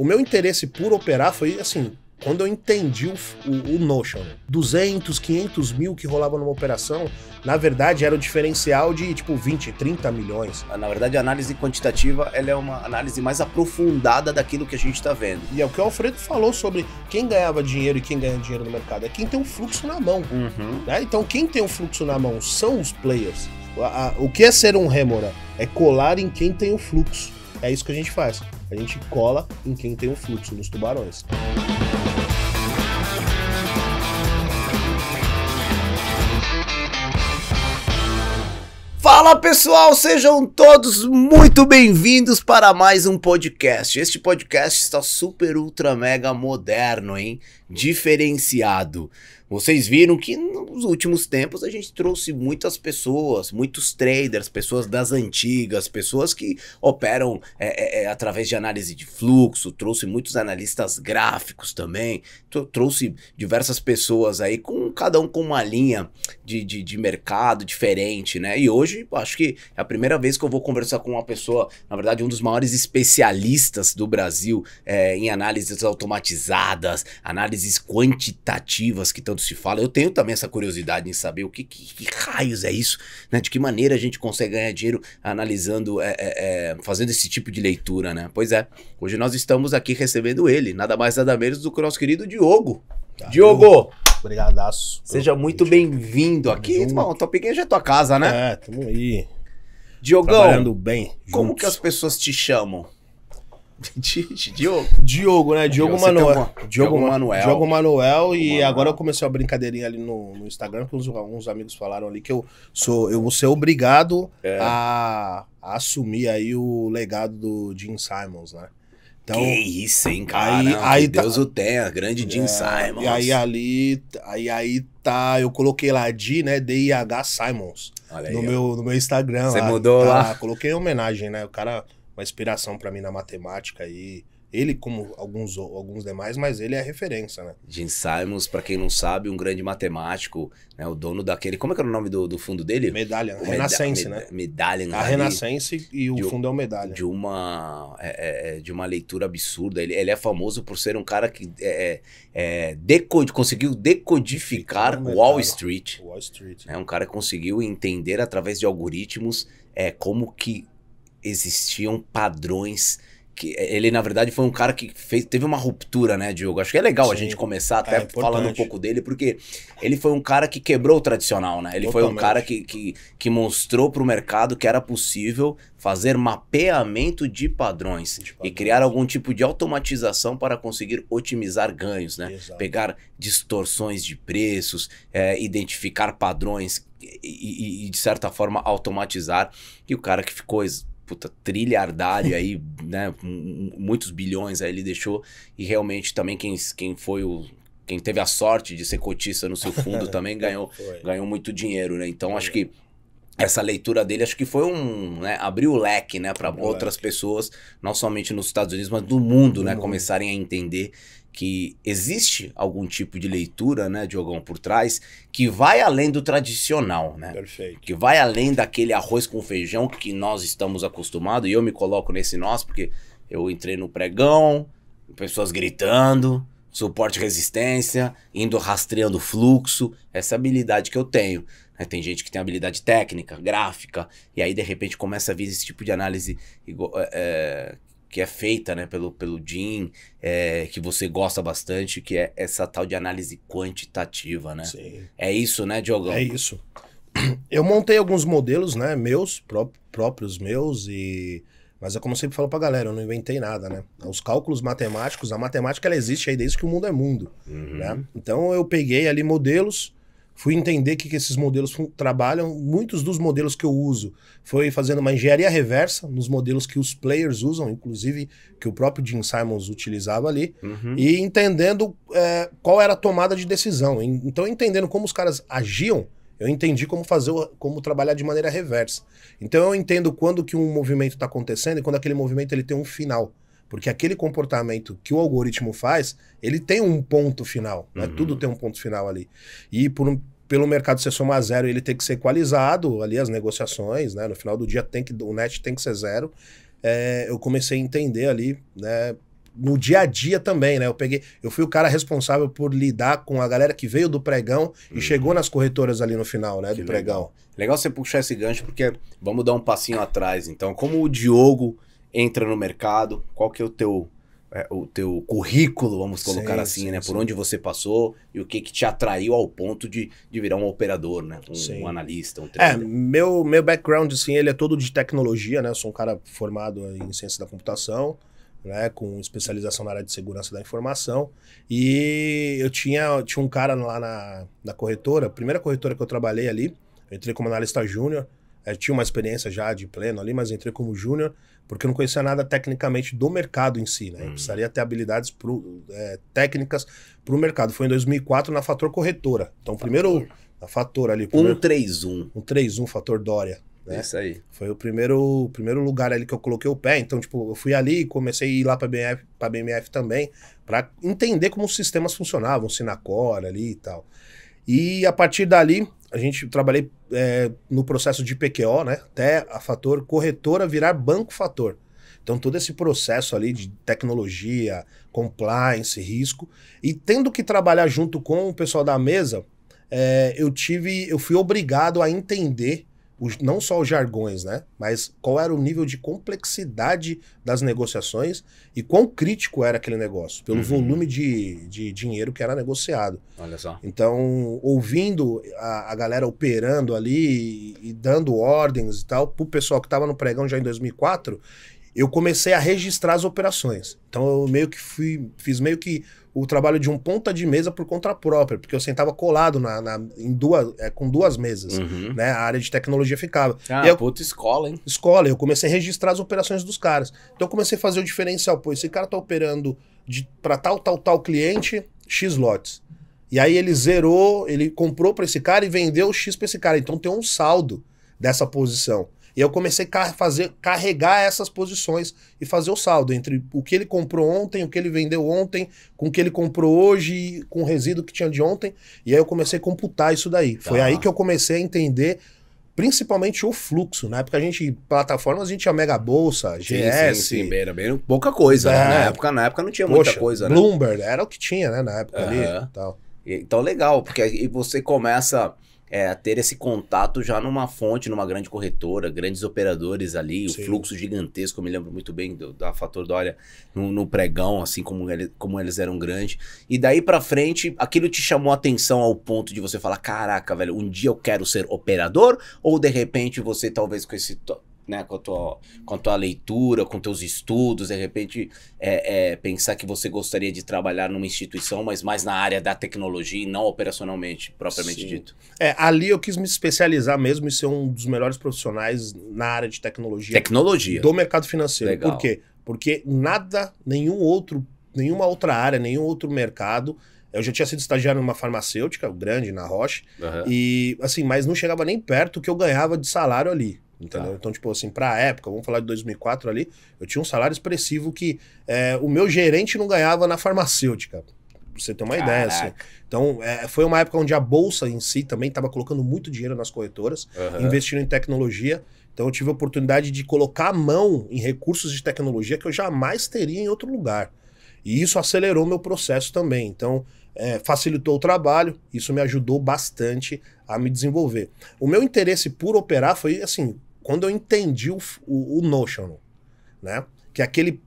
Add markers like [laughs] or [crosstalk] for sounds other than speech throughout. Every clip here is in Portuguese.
O meu interesse por operar foi assim, quando eu entendi o, o, o, Notion, 200, 500 mil que rolava numa operação, na verdade era o diferencial de tipo 20, 30 milhões. Ah, na verdade, a análise quantitativa ela é uma análise mais aprofundada daquilo que a gente está vendo. E é o que o Alfredo falou sobre quem ganhava dinheiro e quem ganha dinheiro no mercado. É quem tem um fluxo na mão. Uhum. Né? Então, quem tem um fluxo na mão são os players. O, que é ser um rémora? É colar em quem tem o fluxo. É isso que a gente faz a gente cola em quem tem o um fluxo, nos tubarões. Fala pessoal, sejam todos muito bem-vindos para mais um podcast. Este podcast está super, ultra, mega moderno, hein? Diferenciado. Vocês viram que nos últimos tempos a gente trouxe muitas pessoas, muitos traders, pessoas das antigas, pessoas que operam é, é, é através de análise de fluxo, trouxe muitos analistas gráficos também, trouxe diversas pessoas aí, com cada um com uma linha de, de, de mercado diferente, né? E hoje acho que é a primeira vez que eu vou conversar com uma pessoa, na verdade, um dos maiores especialistas do Brasil é, em análises automatizadas, análises quantitativas que estão quando se fala. Eu tenho também essa curiosidade em saber o que, que, que raios é isso, né? De que maneira a gente consegue ganhar dinheiro analisando, é, é, é fazendo esse tipo de leitura, né? Pois é, hoje nós estamos aqui recebendo ele, nada mais nada menos do que o nosso querido Diogo. Tá, Diogo! Obrigadaço. Seja muito bem-vindo aqui. Irmão, Top Game já é tua casa, né? É, tamo aí. Diogão, bem como que as pessoas te chamam? [laughs] Diogo. Diogo, né? Diogo, Manuel. Uma... Diogo, Diogo Manuel. Diogo Manuel. E agora eu comecei uma brincadeirinha ali no, no Instagram, que uns, amigos falaram ali que eu sou. Eu vou ser obrigado é. a, a, assumir aí o legado do Jim Simons, né? Então, que isso, hein, cara? Aí, aí tá Deus tá... o tenha, grande Jim é, Simons. E aí ali, aí, aí tá, eu coloquei lá D, né, D-I-H Simons, aí, no, meu, no meu Instagram. Você lá, mudou tá, lá? Coloquei homenagem, né, o cara uma inspiração para mim na matemática e ele como alguns alguns demais, mas ele é a referência, né? Jim Simons, para quem não sabe, um grande matemático, né? O dono daquele, como é que era o nome do, do fundo dele? Medalha, Renascense, meda né? Medalha. A Renascense e o de, fundo é o Medalha. De uma é, é, é, de uma leitura absurda. Ele, ele é famoso por ser um cara que é, é, é decod, conseguiu decodificar Wall Street. Wall Street. É um cara que conseguiu entender através de algoritmos é como que existiam padrões que eh, ele na verdade foi um cara que fez, teve uma ruptura, né, Diogo? Acho que é legal Sim, a gente começar até é, é falando um pouco dele, porque ele foi um cara que quebrou o tradicional, né? Ele Totalmente. foi um cara que, que, que mostrou para o mercado que era possível fazer mapeamento de padrões, de padrões, e criar algum tipo de automatização para conseguir otimizar ganhos, né? Exato. Pegar distorções de preços, é, identificar padrões e, e, e, de certa forma, automatizar. E o cara que ficou puta, trilhardário aí, né? Muitos bilhões aí ele deixou. E realmente também quem, quem foi o. Quem teve a sorte de ser cotista no seu fundo [laughs] também ganhou, ganhou muito dinheiro, né? Então, acho que essa leitura dele acho que foi um né, abriu o leque né para outras leque. pessoas não somente nos Estados Unidos mas do mundo do né mundo. começarem a entender que existe algum tipo de leitura né Diogão por trás que vai além do tradicional né Perfeito. que vai além daquele arroz com feijão que nós estamos acostumados e eu me coloco nesse nós porque eu entrei no pregão pessoas gritando suporte resistência indo rastreando fluxo essa habilidade que eu tenho né? tem gente que tem habilidade técnica, gráfica, e aí de repente começa a vir esse tipo de análise igual, é, é, que é feita né, pelo, pelo Jim, é, que você gosta bastante, que é essa tal de análise quantitativa, né? Sim. É isso, né, Diogão? É isso. [clears throat] Eu montei alguns modelos, né, meus, pró próprios meus, e mas é como eu sempre falo pra galera, eu não inventei nada, né? Os cálculos matemáticos, a matemática ela existe aí desde que o mundo é mundo, uhum. né? Então eu peguei ali modelos fui entender que, que esses modelos trabalham. Muitos dos modelos que eu uso foi fazendo uma engenharia reversa nos modelos que os players usam, inclusive que o próprio Jim Simons utilizava ali, uhum. e entendendo é, qual era a tomada de decisão. Então, entendendo como os caras agiam, eu entendi como fazer, como trabalhar de maneira reversa. Então eu entendo quando que um movimento está acontecendo e quando aquele movimento ele tem um final. Porque aquele comportamento que o algoritmo faz, ele tem um ponto final. Né? Uhum. Tudo tem um ponto final ali. E por um, pelo mercado ser soma zero, ele tem que ser equalizado ali as negociações, né? No final do dia tem que o net tem que ser zero. É, eu comecei a entender ali, né? No dia a dia também, né? Eu peguei, eu fui o cara responsável por lidar com a galera que veio do pregão e uhum. chegou nas corretoras ali no final, né? Que do legal. pregão. Legal você puxar esse gancho porque vamos dar um passinho atrás. Então, como o Diogo entra no mercado, qual que é o teu é, o teu currículo, vamos colocar sim, assim, né? sim, né? Sim. Por onde você passou e o que, que te atraiu ao ponto de, de virar um operador, né? Um, um analista, um é, trader. É, meu, meu background, assim, ele é todo de tecnologia, né? Eu sou um cara formado em ciência da computação, né? Com especialização na área de segurança da informação. E eu tinha, tinha um cara lá na, na corretora, primeira corretora que eu trabalhei ali, eu entrei como analista júnior, eh, tinha uma experiência já de pleno ali, mas entrei como júnior porque eu não conhecia nada tecnicamente do mercado em si, né? Eu hum. precisaria ter habilidades pro, é, técnicas para o mercado. Foi em 2004 na Fator Corretora. Então, fator. primeiro, a Fator ali. um 131. 131, Fator Dória. Né? Isso aí. Foi o primeiro, primeiro lugar ali que eu coloquei o pé. Então, tipo, eu fui ali e comecei a ir lá para BMF, pra BMF também, para entender como os sistemas funcionavam, o Sinacor ali e tal. E a partir dali, a gente trabalhei é, no processo de PQO, né? Até a fator corretora virar banco fator. Então, todo esse processo ali de tecnologia, compliance, risco. E tendo que trabalhar junto com o pessoal da mesa, é, eu tive. Eu fui obrigado a entender os, não só os jargões, né? Mas qual era o nível de complexidade das negociações e quão crítico era aquele negócio, pelo uhum. volume de, de dinheiro que era negociado. Olha só. Então, ouvindo a, a galera operando ali e, e dando ordens e tal, pro pessoal que estava no pregão já em 2004, eu comecei a registrar as operações. Então eu meio que fui, fiz meio que o trabalho de um ponta de mesa por conta própria, porque eu sentava colado na, na em duas, é, com duas mesas, uhum. né? A área de tecnologia ficava. Ah, eu, puta escola, hein? Escola, eu comecei a registrar as operações dos caras. Então eu comecei a fazer o diferencial, pô, esse cara tá operando para tal, tal, tal cliente, X lotes. E aí ele zerou, ele comprou para esse cara e vendeu X para esse cara. Então tem um saldo dessa posição. E eu comecei a fazer, carregar essas posições e fazer o saldo entre o que ele comprou ontem, o que ele vendeu ontem, com o que ele comprou hoje, com o resíduo que tinha de ontem. E aí eu comecei a computar isso daí. Tá. Foi aí que eu comecei a entender principalmente o fluxo, né? Porque a gente, plataformas, a gente tinha Mega Bolsa, GS. Sim, sim, sim era bem pouca coisa. Né? É. Né? Na, época, na época não tinha Poxa, muita coisa, Bloomberg, né? Bloomberg, era o que tinha, né? Na época ali. Tal. Então, legal, porque aí você começa é, ter esse contato já numa fonte, numa grande corretora, grandes operadores ali, Sim. o fluxo gigantesco, eu me lembro muito bem do, da Fator Dória no, no, pregão, assim como, ele, como eles eram grandes. E daí para frente, aquilo te chamou a atenção ao ponto de você falar: caraca, velho, um dia eu quero ser operador, ou de repente você talvez com esse né, com, a tua, com a tua leitura, com teus estudos, de repente é, é, pensar que você gostaria de trabalhar numa instituição, mas mais na área da tecnologia e não operacionalmente, propriamente Sim. dito. É, ali eu quis me especializar mesmo e ser um dos melhores profissionais na área de tecnologia. Tecnologia. Do mercado financeiro. Legal. Por quê? Porque nada, nenhum outro, nenhuma outra área, nenhum outro mercado eu já tinha sido estagiário numa farmacêutica grande, na Roche, uhum. e assim, mas não chegava nem perto o que eu ganhava de salário ali. Tá. Entendeu? Tá. Então, tipo assim, pra época, vamos falar de 2004 ali, eu tinha um salário expressivo que é, o meu gerente não ganhava na farmacêutica. Pra você ter uma Caraca. ideia, assim. Então, é, foi uma época onde a bolsa em si também estava colocando muito dinheiro nas corretoras, uhum. investindo em tecnologia. Então, eu tive a oportunidade de colocar a mão em recursos de tecnologia que eu jamais teria em outro lugar. E isso acelerou meu processo também. Então, é, facilitou o trabalho, isso me ajudou bastante a me desenvolver. O meu interesse por operar foi, assim, quando eu entendi o, o, o Notional, né? Que aquele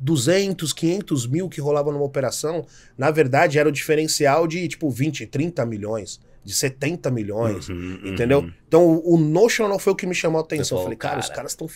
200, 500 mil que rolava numa operação, na verdade era o diferencial de tipo 20, 30 milhões, de 70 milhões, uhum, uhum. entendeu? Uhum. Então o, o Notional foi o que me chamou a atenção. Eu falei, cara, cara, os caras estão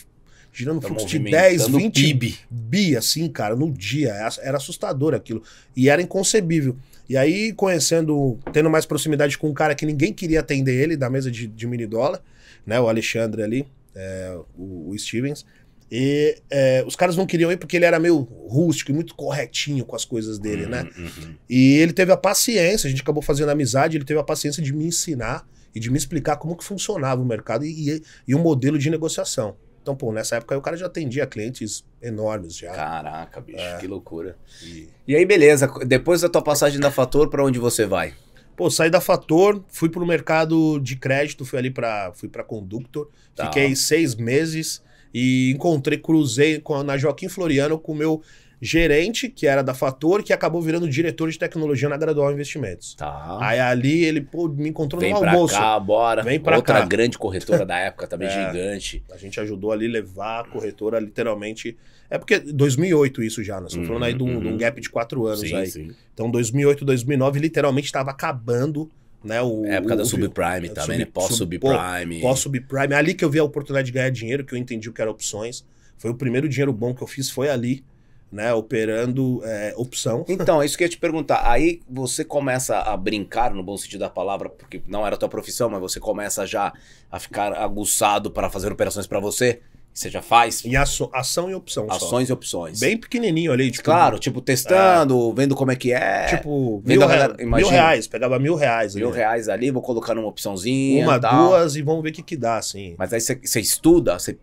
girando fluxo de 10, 20 PIB. bi, assim, cara, no dia. Era assustador aquilo. E era inconcebível. E aí, conhecendo, tendo mais proximidade com um cara que ninguém queria atender ele, da mesa de, de mini dólar, né? O Alexandre ali, é, o, o, Stevens. E é, os caras não queriam ir porque ele era meio rústico e muito corretinho com as coisas dele, uhum, né? Uhum. E ele teve a paciência, a gente acabou fazendo amizade, ele teve a paciência de me ensinar e de me explicar como que funcionava o mercado e, e, e o modelo de negociação. Então, pô, nessa época o cara já atendia clientes enormes já. Caraca, bicho, é. que loucura. E... e aí, beleza. Depois da tua passagem da Fator, para onde você vai? Pô, saí da Fator, fui pro mercado de crédito, fui ali para fui pra Conductor, tá. fiquei seis meses e encontrei, cruzei com, na Joaquim Floriano com o meu gerente, que era da Fator, que acabou virando diretor de tecnologia na Gradual Investimentos. Tá. Aí ali ele pô, me encontrou Vem no almoço. Vem pra cá, bora. Vem pra Outra cá. grande corretora da época também, [laughs] é, gigante. A gente ajudou ali levar a corretora literalmente... É porque 2008 isso já, né? Estamos tá uhum, falando aí de um, uhum. de um, uhum. gap de quatro anos sim, aí. Sim. Então 2008, 2009 literalmente estava acabando né? O, é época o, da subprime o, também, né? Pós-subprime. Pós-subprime. É ali que eu vi a oportunidade de ganhar dinheiro, que eu entendi o que era opções. Foi o primeiro dinheiro bom que eu fiz, foi ali né, operando é, opção. Então, é isso que eu ia te perguntar. Aí você começa a brincar, no bom sentido da palavra, porque não era a tua profissão, mas você começa já a ficar aguçado para fazer operações para você? Você já faz? E aço, ação e opção. Ações só. e opções. Bem pequenininho ali. Tipo, claro, tipo testando, é, vendo como é que é. Tipo, mil, a... rea, mil reais. Pegava mil reais ali. Mil reais ali, vou colocar numa opçãozinha. Uma, tal. duas e vamos ver o que, que dá, assim. Mas aí você estuda, você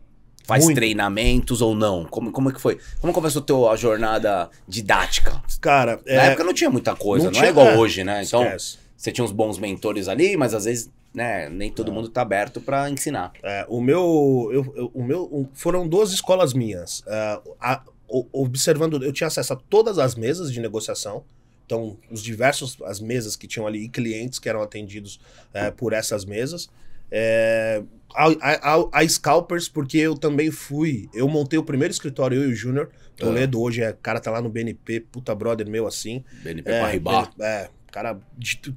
Faz Muito. treinamentos ou não? Como, como é que foi? Como começou a tua jornada didática? Cara, Na é, época não tinha muita coisa, não, não é tinha, é igual hoje, né? Então, Esquece. você tinha uns bons mentores ali, mas às vezes, né, nem todo é. mundo tá aberto para ensinar. o meu, eu, eu, o meu, foram duas escolas minhas. A, observando, eu tinha acesso a todas as mesas de negociação. Então, os diversos, as mesas que tinham ali e clientes que eram atendidos por essas mesas. É, a, a, a, Scalpers, porque eu também fui. Eu montei o primeiro escritório, eu e o Júnior. O ah. Ledo hoje é cara, tá lá no BNP, puta brother meu assim. BNP é, Paribas. É, cara,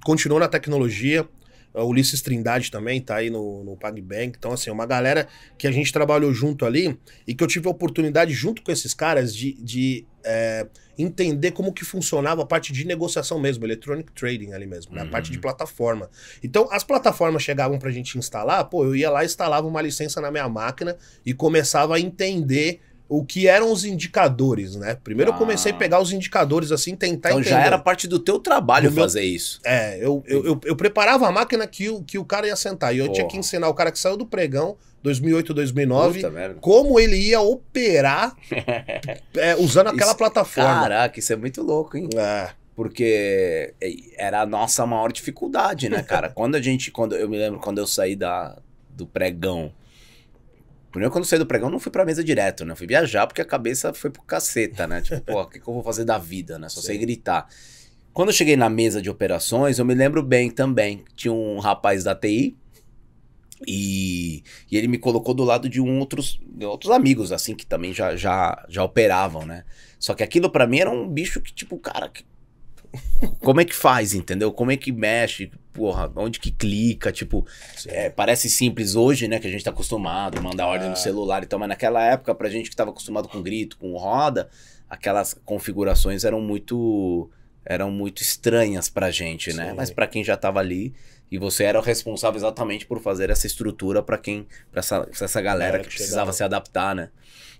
continuou na tecnologia. O Ulisses Trindade também tá aí no, no PagBank. Então, assim, é uma galera que a gente trabalhou junto ali e que eu tive a oportunidade, junto com esses caras, de, de é, entender como que funcionava a parte de negociação mesmo, electronic trading ali mesmo, né? a parte de uhum. plataforma. Então, as plataformas chegavam para a gente instalar, pô, eu ia lá, instalava uma licença na minha máquina e começava a entender o que eram os indicadores, né? Primeiro ah. eu comecei a ah. pegar os indicadores assim, tentar então, entender. já era parte do teu trabalho meu, fazer isso. É, eu, eu, eu, eu, preparava a máquina que o, que o cara ia sentar. E eu Porra. tinha que ensinar o cara que saiu do pregão, 2008, 2009, Puta, como ele ia operar [laughs] é, usando aquela isso, plataforma. Caraca, isso é muito louco, hein? É porque é, era a nossa maior dificuldade, né, cara? [laughs] quando a gente, quando eu me lembro quando eu saí da do pregão Primeiro, quando eu saí do pregão, não fui pra mesa direto, né? Eu fui viajar porque a cabeça foi pro caceta, né? Tipo, pô, o que, que eu vou fazer da vida, né? Só Sim. sei gritar. Quando eu cheguei na mesa de operações, eu me lembro bem também. Tinha um rapaz da TI e, e ele me colocou do lado de, um outros, outros amigos, assim, que também já, já, já operavam, né? Só que aquilo para mim era um bicho que, tipo, cara, que como é que faz, entendeu? Como é que mexe, porra, onde que clica, tipo, é, parece simples hoje, né, que a gente tá acostumado, mandar ordem ah. no é. celular e tal, mas naquela época, pra gente que tava acostumado com grito, com roda, aquelas configurações eram muito eram muito estranhas pra gente, né? Sim. Mas para quem já tava ali e você era o responsável exatamente por fazer essa estrutura para quem, para essa, essa galera, é, que, precisava se adaptar, né?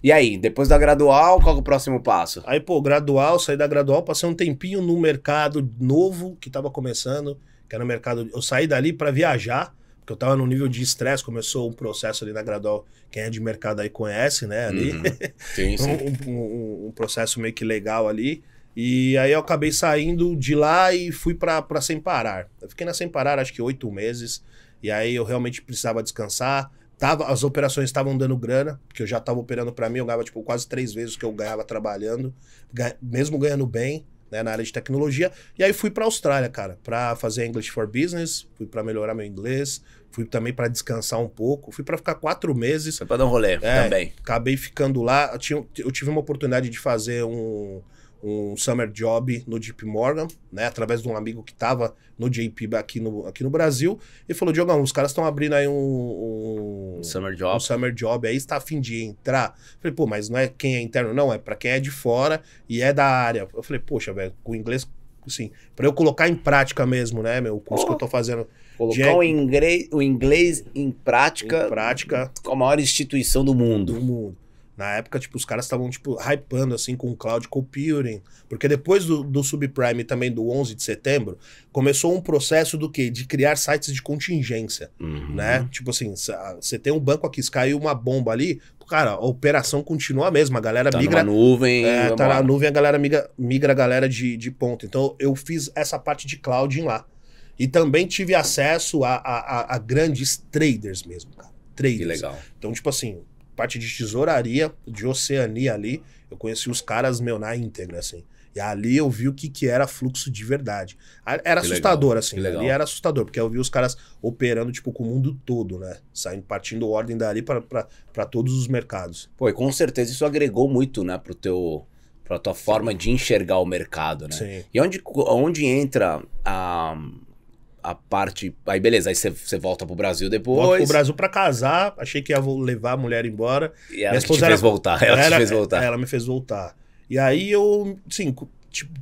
E aí, depois da gradual, qual é o próximo passo? Aí, pô, gradual, saí da gradual, passei um tempinho no mercado novo que tava começando, que era o mercado. Eu saí dali para viajar, porque eu tava num nível de estresse, começou um processo ali na gradual, quem é de mercado aí conhece, né? Ali. Uhum. Sim, [laughs] sim. um, um, um processo meio que legal ali. E aí eu acabei saindo de lá e fui para Sem Parar. Eu fiquei na Sem Parar acho que oito meses. E aí eu realmente precisava descansar. Tava, as operações estavam dando grana, porque eu já estava operando para mim, eu ganhava tipo, quase três vezes o que eu ganhava trabalhando, ganha, mesmo ganhando bem, né, na área de tecnologia. E aí fui para Austrália, cara, para fazer English for Business, fui para melhorar meu inglês, fui também para descansar um pouco, fui para ficar quatro meses. Foi para dar um rolê é, também. Acabei ficando lá, eu, tinha, eu tive uma oportunidade de fazer um um summer job no JP Morgan, né, através de um amigo que estava no JP aqui no, aqui no Brasil, e falou, Diogão, os caras estão abrindo aí um, um, summer job, um summer job aí está a fim de entrar. falei, pô, mas não é quem é interno não, é para quem é de fora e é da área. Eu falei, poxa, velho, com inglês, assim, para eu colocar em prática mesmo, né, meu, o curso oh. que eu tô fazendo... Colocar o inglês, o inglês em prática, em prática com a maior instituição do mundo. Do mundo. Na época, tipo, os caras estavam, tipo, hypando, assim, com o cloud computing. Porque depois do, do subprime também, do 11 de setembro, começou um processo do quê? De criar sites de contingência, uhum. né? Tipo assim, você ah, tem um banco aqui, se caiu uma bomba ali, cara, a operação continua a mesma. A galera tá migra. Na nuvem. É, tá na nuvem, a galera migra, migra a galera de, de ponto. Então eu fiz essa parte de clouding lá. E também tive acesso a, a, a, a grandes traders mesmo, cara. Traders. Que legal. Então, tipo assim, parte de tesouraria, de oceania ali, eu conheci os caras, meu, na íntegra, assim. E ali eu vi o que, que era fluxo de verdade. Era que assustador, assim, legal, assim. Ali era assustador, porque eu vi os caras operando, tipo, com o mundo todo, né? Saindo, partindo ordem dali para todos os mercados. Pô, e com certeza isso agregou muito, né, pro teu pra tua forma de enxergar o mercado, né? Sim. E onde, onde entra a... Um a parte. Aí beleza, aí você volta pro Brasil depois. Volto pro Brasil para casar, achei que ia levar a mulher embora. E ela Minha te fez era... voltar, ela, ela te fez voltar. Ela me fez voltar. E aí eu, sim,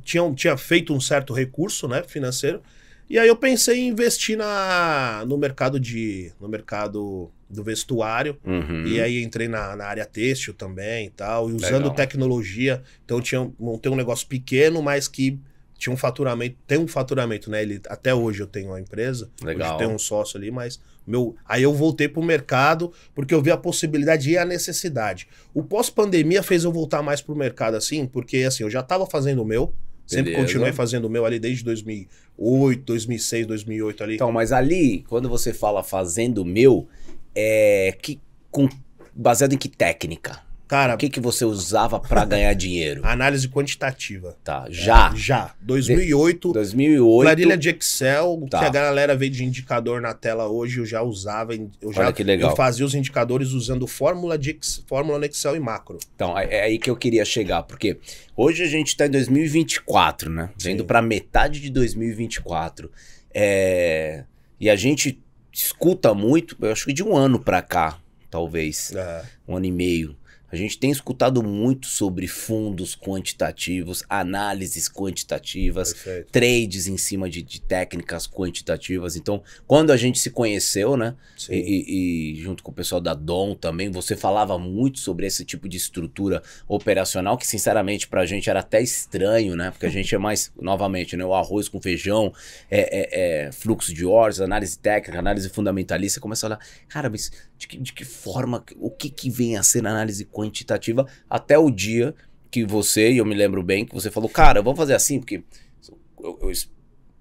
tinha, tinha feito um certo recurso, né, financeiro. E aí eu pensei em investir na, no mercado de no mercado do vestuário. Uhum. E aí entrei na, na área têxtil também e tal, e usando Legal. tecnologia. Então eu tinha montei um negócio pequeno, mas que tinha um faturamento, tem um faturamento, né? Ele, até hoje eu tenho uma empresa, Legal. hoje tenho um sócio ali, mas meu, aí eu voltei pro mercado porque eu vi a possibilidade e a necessidade. O pós-pandemia fez eu voltar mais pro mercado assim, porque assim, eu já estava fazendo o meu, Sempre continuei fazendo o meu ali desde 2008, 2006, 2008 ali. Então, mas ali, quando você fala fazendo o meu, é que com, baseado em que técnica? Cara, o que, que você usava para ganhar dinheiro? [laughs] Análise quantitativa. Tá, já. É, já. 2008. 2008. Planilha de Excel, tá. que a galera vê de indicador na tela hoje, eu já usava. Eu Olha já, que legal. Eu fazia os indicadores usando fórmula, de, fórmula no Excel e macro. Então, é, é aí que eu queria chegar, porque hoje a gente está em 2024, né? Vendo para metade de 2024. É, e a gente escuta muito, eu acho que de um ano para cá, talvez. É. Um ano e meio a gente tem escutado muito sobre fundos quantitativos, análises quantitativas, Perfeito. trades em cima de, de, técnicas quantitativas. Então, quando a gente se conheceu, né? E, e, e, junto com o pessoal da Dom também, você falava muito sobre esse tipo de estrutura operacional que, sinceramente, para a gente era até estranho, né? Porque a gente é mais, novamente, né? O arroz com feijão, é, é, é fluxo de ordens, análise técnica, análise fundamentalista. Começa a olhar, cara, mas de que, de que forma, o que, que vem a ser análise quantitativa até o dia que você, e eu me lembro bem, que você falou, cara, vamos fazer assim, porque eu, eu,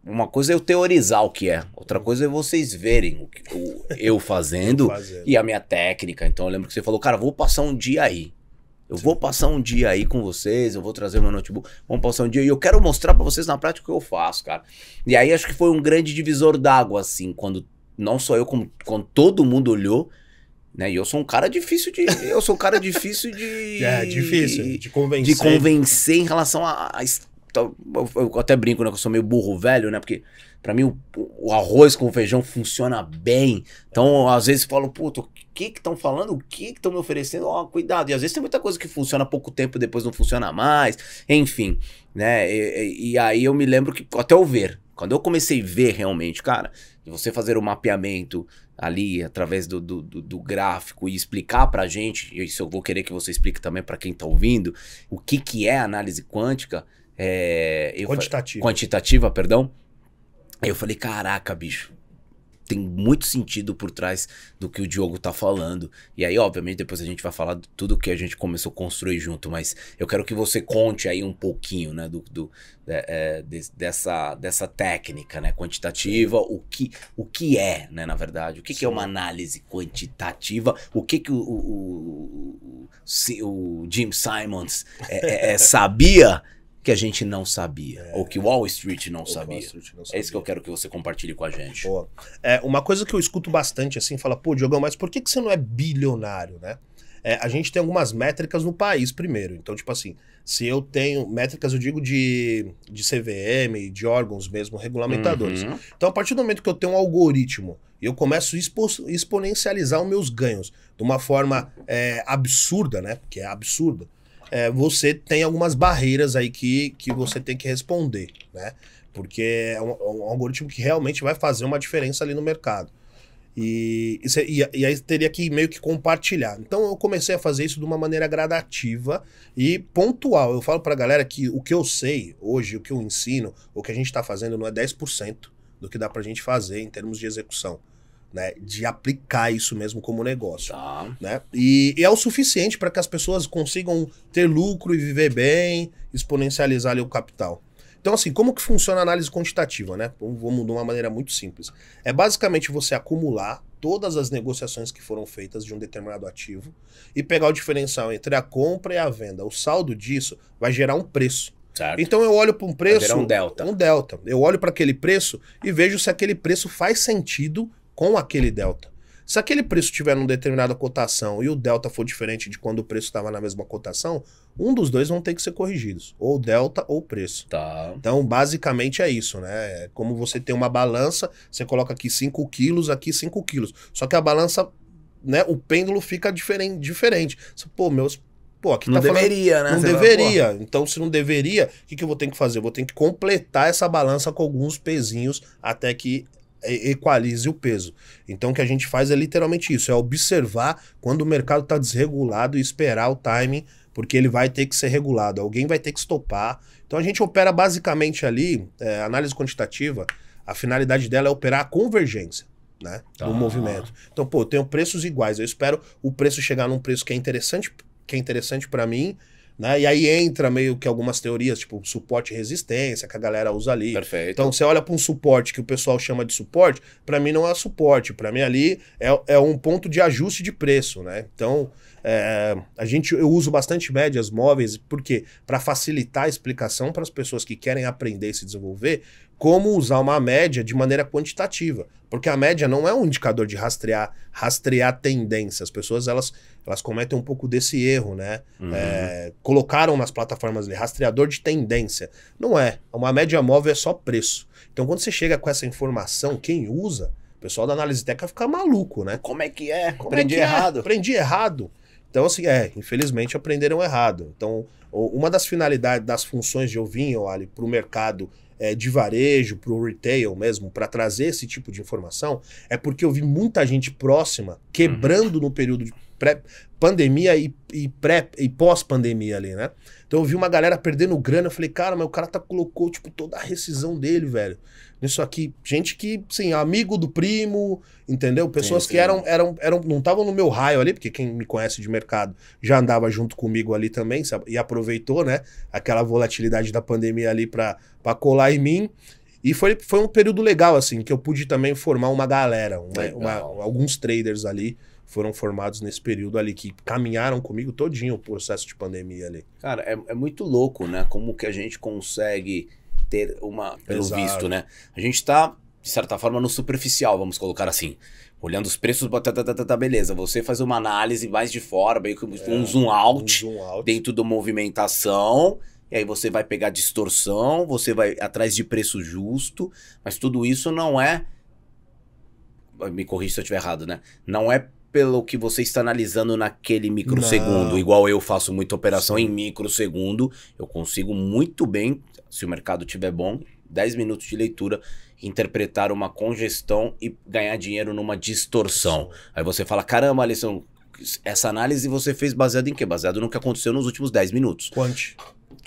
uma coisa é eu teorizar o que é, outra coisa é vocês verem o, que, o [laughs] eu fazendo, fazendo e a minha técnica. Então eu lembro que você falou, cara, vou passar um dia aí. Eu Sim. vou passar um dia aí com vocês, eu vou trazer meu notebook, vamos passar um dia e eu quero mostrar para vocês na prática o que eu faço, cara. E aí acho que foi um grande divisor d'água, assim, quando não só eu, como quando todo mundo olhou né? E eu sou um cara difícil de. Eu sou um cara difícil de. [laughs] é, difícil. De convencer. De convencer em relação a. a eu até brinco, né? Que eu sou meio burro velho, né? Porque para mim o, o, arroz com feijão funciona bem. Então, às vezes falo, puto, o que que estão falando? O que que estão me oferecendo? Ó, oh, cuidado. E às vezes tem muita coisa que funciona pouco tempo, depois não funciona mais. Enfim, né? E, e aí eu me lembro que até o ver, quando eu comecei a ver realmente, cara, você fazer o mapeamento, ali através do, do, do, gráfico e explicar para a gente, isso eu vou querer que você explique também para quem está ouvindo, o que, que é análise quântica. É, quantitativa. Quantitativa, perdão. Aí eu falei, caraca, bicho, tem muito sentido por trás do que o Diogo tá falando. E aí, obviamente, depois a gente vai falar de tudo que a gente começou a construir junto, mas eu quero que você conte aí um pouquinho, né, do, do é, é de, dessa, dessa técnica, né, quantitativa, o que, o que é, né, na verdade, o que, que é uma análise quantitativa, o que que o, o, o, o Jim Simons é, é, é sabia que a gente não sabia, é, ou que Wall Street não, sabia. Wall Street não sabia. É isso que eu quero que você compartilhe com a gente. Boa. É, uma coisa que eu escuto bastante assim, fala, pô, Diogão, mas por que, que você não é bilionário, né? É, a gente tem algumas métricas no país primeiro. Então, tipo assim, se eu tenho métricas, eu digo de, de CVM, de órgãos mesmo, regulamentadores. Uhum. Então, a partir do momento que eu tenho um algoritmo e eu começo a expo exponencializar os meus ganhos de uma forma é, absurda, né? Porque é absurda é, você tem algumas barreiras aí que, que você tem que responder, né? Porque é um, é um algoritmo que realmente vai fazer uma diferença ali no mercado. E, e, e, aí teria que meio que compartilhar. Então eu comecei a fazer isso de uma maneira gradativa e pontual. Eu falo para a galera que o que eu sei hoje, o que eu ensino, o que a gente está fazendo não é 10% do que dá para a gente fazer em termos de execução né, de aplicar isso mesmo como negócio, tá. né? E, e, é o suficiente para que as pessoas consigam ter lucro e viver bem, exponencializar ali o capital. Então, assim, como que funciona a análise quantitativa, né? Vamos de uma maneira muito simples. É basicamente você acumular todas as negociações que foram feitas de um determinado ativo e pegar o diferencial entre a compra e a venda. O saldo disso vai gerar um preço. Certo. Então eu olho para um preço, um delta. um delta. Eu olho para aquele preço e vejo se aquele preço faz sentido com aquele delta. Se aquele preço tiver numa determinada cotação e o delta for diferente de quando o preço estava na mesma cotação, um dos dois vão ter que ser corrigidos, ou delta ou preço. Tá. Então, basicamente é isso, né? É como você tem uma balança, você coloca aqui 5 quilos, aqui 5 quilos. Só que a balança, né, o pêndulo fica diferente. diferente. pô, meus Pô, aqui não tá deveria, falando, né? Não deveria. então, se não deveria, o que, que eu vou ter que fazer? Eu vou ter que completar essa balança com alguns pezinhos até que equalize o peso. Então o que a gente faz é literalmente isso, é observar quando o mercado está desregulado e esperar o timing, porque ele vai ter que ser regulado, alguém vai ter que estopar. Então a gente opera basicamente ali, é, análise quantitativa, a finalidade dela é operar a convergência né, ah. do movimento. Então, pô, eu tenho preços iguais, eu espero o preço chegar num preço que é interessante, que é interessante para mim, né? E aí entra meio que algumas teorias, tipo suporte e resistência, que a galera usa ali. Perfeito. Então você olha para um suporte que o pessoal chama de suporte, para mim não é suporte, para mim ali é, é um ponto de ajuste de preço, né? Então é, a gente eu uso bastante médias móveis porque para facilitar a explicação para as pessoas que querem aprender e se desenvolver, como usar uma média de maneira quantitativa, porque a média não é um indicador de rastrear, rastrear tendência. As pessoas elas, elas cometem um pouco desse erro, né? Uhum. É, colocaram nas plataformas ali, rastreador de tendência. Não é. Uma média móvel é só preço. Então quando você chega com essa informação, quem usa, o pessoal da análise técnica fica maluco, né? Como é que é? Como é Aprendi é que errado. É? Aprendi errado. Então, assim, é, infelizmente aprenderam errado. Então, uma das finalidades das funções de Ovinho, Ali, para o mercado é, de varejo, para o retail mesmo, para trazer esse tipo de informação, é porque eu vi muita gente próxima uhum. quebrando uhum. no período de pré-pandemia e, e, pré, e pós-pandemia ali, né? Então eu vi uma galera perdendo grana, eu falei, cara, mas o cara tá, colocou, tipo, toda a rescisão dele, velho. Nisso aqui, gente que, sim, amigo do primo, entendeu? Pessoas sim, sim. que eram, eram, eram, não estavam no meu raio ali, porque quem me conhece de mercado já andava junto comigo ali também, sabe? E aproveitou, né? Aquela volatilidade da pandemia ali pra, colar em mim. E foi, foi um período legal, assim, que eu pude também formar uma galera, uma, uma, alguns traders ali foram formados nesse período ali, que caminharam comigo todinho o processo de pandemia ali. Cara, é, é muito louco, né? Como que a gente consegue ter uma. Pelo Exato. visto, né? A gente tá, de certa forma, no superficial, vamos colocar assim. Olhando os preços, tá, tá, tá, tá beleza. Você faz uma análise mais de fora, meio que é, um, zoom out, um zoom out dentro da movimentação. E aí você vai pegar distorção, você vai atrás de preço justo, mas tudo isso não é. Me corrija se eu estiver errado, né? Não é pelo que você está analisando naquele microsegundo. Não. Igual eu faço muita operação Sim. em microsegundo, eu consigo muito bem, se o mercado tiver bom, 10 minutos de leitura, interpretar uma congestão e ganhar dinheiro numa distorção. Aí você fala: caramba, Alisson, essa análise você fez baseada em quê? Baseado no que aconteceu nos últimos 10 minutos. Quant. É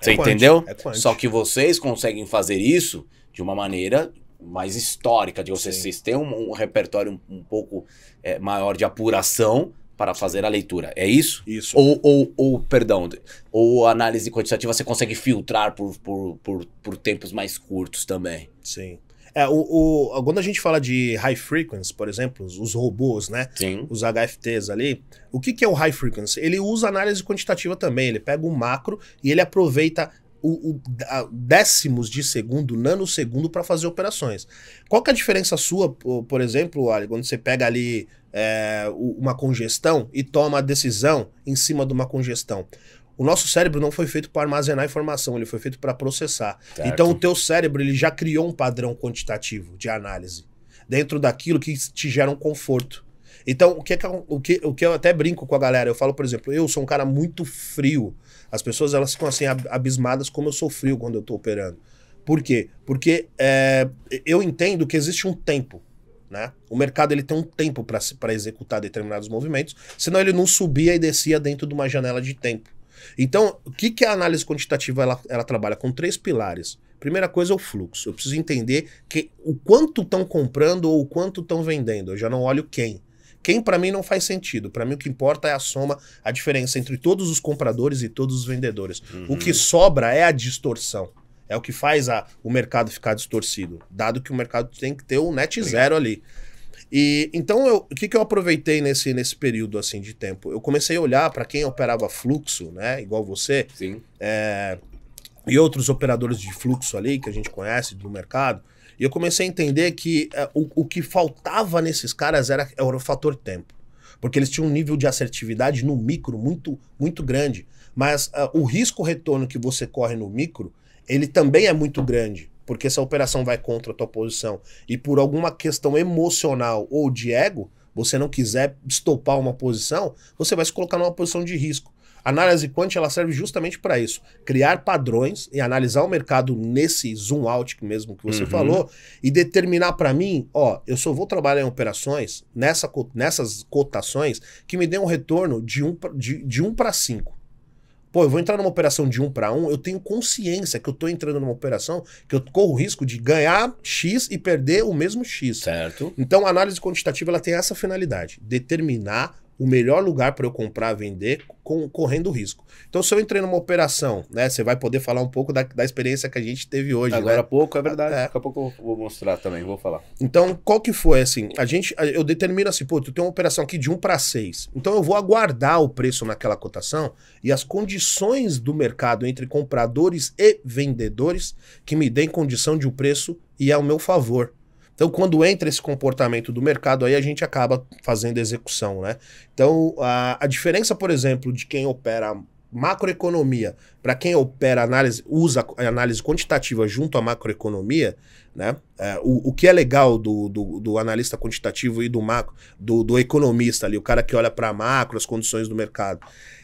você é entendeu? É Só que vocês conseguem fazer isso de uma maneira mais histórica, de vocês, vocês têm um, um repertório um, um pouco é, maior de apuração para fazer a leitura, é isso? Isso. Ou, ou, ou perdão, ou análise quantitativa você consegue filtrar por, por, por, por tempos mais curtos também. Sim. É, o, o, quando a gente fala de high frequency, por exemplo, os robôs, né? Sim. Os HFTs ali. O que, que é o high frequency? Ele usa análise quantitativa também. Ele pega um macro e ele aproveita o, o décimos de segundo, nanosegundo para fazer operações. Qual que é a diferença sua, por exemplo, quando você pega ali é, uma congestão e toma a decisão em cima de uma congestão? O nosso cérebro não foi feito para armazenar informação, ele foi feito para processar. Certo. Então o teu cérebro ele já criou um padrão quantitativo de análise dentro daquilo que te gera um conforto. Então, o que, é que, o, que, o que eu até brinco com a galera, eu falo, por exemplo, eu sou um cara muito frio as pessoas elas ficam assim abismadas como eu sofri quando eu estou operando. Por quê? Porque é, eu entendo que existe um tempo. Né? O mercado ele tem um tempo para executar determinados movimentos, senão ele não subia e descia dentro de uma janela de tempo. Então, o que, que a análise quantitativa ela, ela trabalha? Com três pilares. Primeira coisa é o fluxo. Eu preciso entender que, o quanto estão comprando ou o quanto estão vendendo. Eu já não olho quem. Quem para mim não faz sentido. Para mim o que importa é a soma, a diferença entre todos os compradores e todos os vendedores. Uhum. O que uhum. sobra é a distorção. É o que faz a, o mercado ficar distorcido, dado que o mercado tem que ter um net zero ali. E então eu, o que, que eu aproveitei nesse, nesse período assim de tempo? Eu comecei a olhar para quem operava fluxo, né? Igual você. Sim. É, e outros operadores de fluxo ali que a gente conhece do mercado. E eu comecei a entender que uh, o, o que faltava nesses caras era, era o fator tempo. Porque eles tinham um nível de assertividade no micro muito, muito grande. Mas uh, o risco-retorno que você corre no micro, ele também é muito grande. Porque se a operação vai contra a tua posição e por alguma questão emocional ou de ego, você não quiser estopar uma posição, você vai se colocar numa posição de risco. A análise quant ela serve justamente para isso, criar padrões e analisar o mercado nesse zoom out mesmo que você uhum. falou e determinar para mim, ó, eu só vou trabalhar em operações nessa, nessas cotações que me dê um retorno de 1 um, de, de um para 5. Pô, eu vou entrar numa operação de 1 um para 1, um, eu tenho consciência que eu estou entrando numa operação que eu corro o risco de ganhar X e perder o mesmo X. Certo. Então a análise quantitativa ela tem essa finalidade, determinar o melhor lugar para eu comprar, vender, com, correndo risco. Então, se eu entrei numa operação, né? Você vai poder falar um pouco da, da experiência que a gente teve hoje. Né? Agora né? pouco, é verdade. É. Daqui a pouco eu vou mostrar também, vou falar. Então, qual que foi assim? A gente, eu determino assim, pô, tu tem uma operação aqui de 1 para 6. Então eu vou aguardar o preço naquela cotação e as condições do mercado entre compradores e vendedores que me deem condição de um preço e é ao meu favor. Então, quando entra esse comportamento do mercado, aí a gente acaba fazendo execução, né? Então, a, a diferença, por exemplo, de quem opera macroeconomia para quem opera análise, usa análise quantitativa junto à macroeconomia, né? É, o, o que é legal do, do, do, analista quantitativo e do macro, do, do economista ali, o cara que olha para macro, as condições do mercado,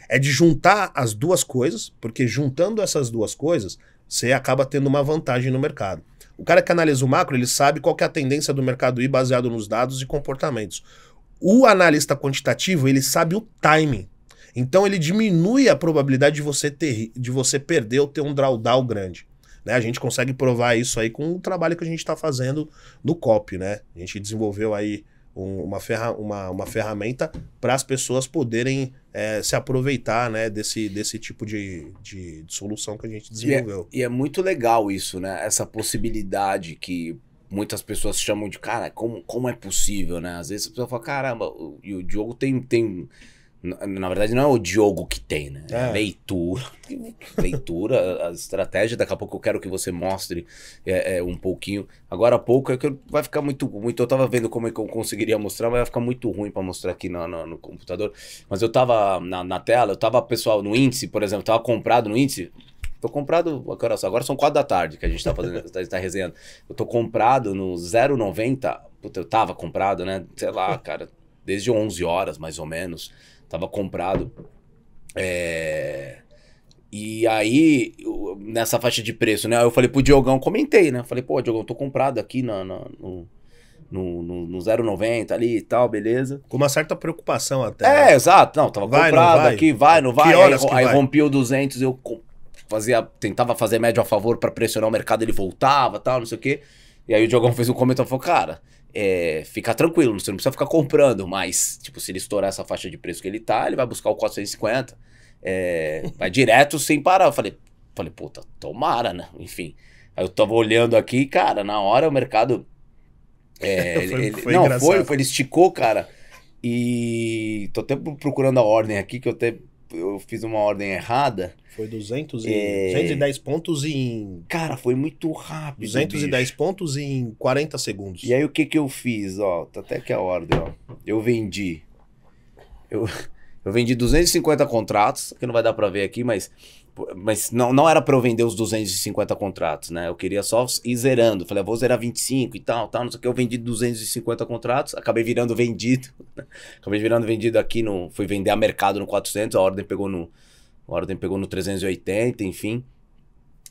é de juntar as duas coisas, porque juntando essas duas coisas, você acaba tendo uma vantagem no mercado. O cara que analisa o macro, ele sabe qual é a tendência do mercado ir baseado nos dados e comportamentos. O analista quantitativo, ele sabe o timing. Então ele diminui a probabilidade de você ter de você perder ou ter um drawdown grande. Né? A gente consegue provar isso aí com o trabalho que a gente está fazendo no COP, né? A gente desenvolveu aí um, uma, ferra, uma, uma ferramenta para as pessoas poderem é, se aproveitar né, desse, desse tipo de, de, de solução que a gente desenvolveu. E é, e é, muito legal isso, né? Essa possibilidade que muitas pessoas chamam de cara, como, como é possível, né? Às vezes a pessoa fala, caramba, o, o Diogo tem. tem na, na verdade, não é o Diogo que tem, né? É. é. Leitura. [laughs] Leitura, a estratégia. Daqui a pouco eu quero que você mostre é, é, um pouquinho. Agora há pouco é que vai ficar muito, muito. Eu tava vendo como é que eu conseguiria mostrar, mas vai ficar muito ruim para mostrar aqui no, no, no, computador. Mas eu tava na, na, tela, eu tava, pessoal, no índice, por exemplo, tava comprado no índice. Tô comprado, agora são quatro da tarde que a gente tá fazendo, a [laughs] gente tá, tá resenhando. Eu tô comprado no 0,90. Puta, eu tava comprado, né? Sei lá, cara, desde 11 horas mais ou menos. Tava comprado. É... E aí, nessa faixa de preço, né? Eu falei pro Diogão, comentei, né? Falei, pô, Diogão, tô comprado aqui na, na no, no, no, no 0,90 ali e tal, beleza. Com uma certa preocupação até. É, né? exato. Não, tava vai, comprado não vai. aqui, vai, não vai. Que horas aí que aí vai? rompiu o 200, eu fazia, tentava fazer médio a favor para pressionar o mercado, ele voltava tal, não sei o quê. E aí o Diogão fez um comentário e falou, cara, é, ficar tranquilo, você não precisa ficar comprando, mas, tipo, se ele estourar essa faixa de preço que ele tá, ele vai buscar o 450, é, vai direto sem parar. Eu falei, falei, puta, tomara, né? Enfim. Aí eu tava olhando aqui, cara, na hora o mercado. É, [laughs] foi, ele, foi não, foi, foi, ele esticou, cara. E tô até procurando a ordem aqui, que eu até eu fiz uma ordem errada. Foi 200 e, é... 210 pontos em. Cara, foi muito rápido. 210 bicho. pontos em 40 segundos. E aí o que que eu fiz? Ó, tá até que a ordem, ó. Eu vendi. Eu, [laughs] eu vendi 250 contratos, que não vai dar para ver aqui, mas mas não, não era para eu vender os 250 contratos, né? Eu queria só ir zerando. Falei, ah, vou zerar 25 e tal, tal, não sei o que. Eu vendi 250 contratos, acabei virando vendido. [laughs] acabei virando vendido aqui no... Fui vender a mercado no 400, a ordem pegou no... A ordem pegou no 380, enfim.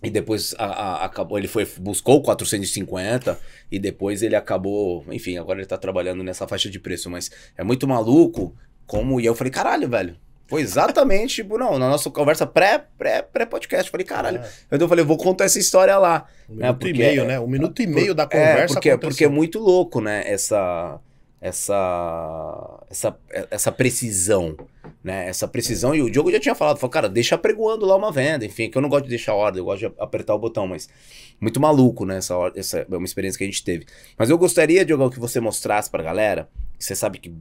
E depois a, a, acabou, ele foi, buscou 450 e depois ele acabou, enfim, agora ele tá trabalhando nessa faixa de preço, mas é muito maluco como. E eu falei, caralho, velho, foi exatamente, tipo, não, na nossa conversa pré-podcast. Pré, pré falei, caralho. É. Então eu falei, vou contar essa história lá. Um né? minuto porque, e meio, é, né? Um minuto e meio por, da é, conversa. É, porque, porque é muito louco, né? Essa, essa, essa, essa precisão. Né? Essa precisão. É. E o Diogo já tinha falado, falou, cara, deixa pregoando lá uma venda. Enfim, é que eu não gosto de deixar ordem, eu gosto de apertar o botão, mas muito maluco, né? Essa, essa é uma experiência que a gente teve. Mas eu gostaria, Diogo, que você mostrasse pra galera. Que você sabe que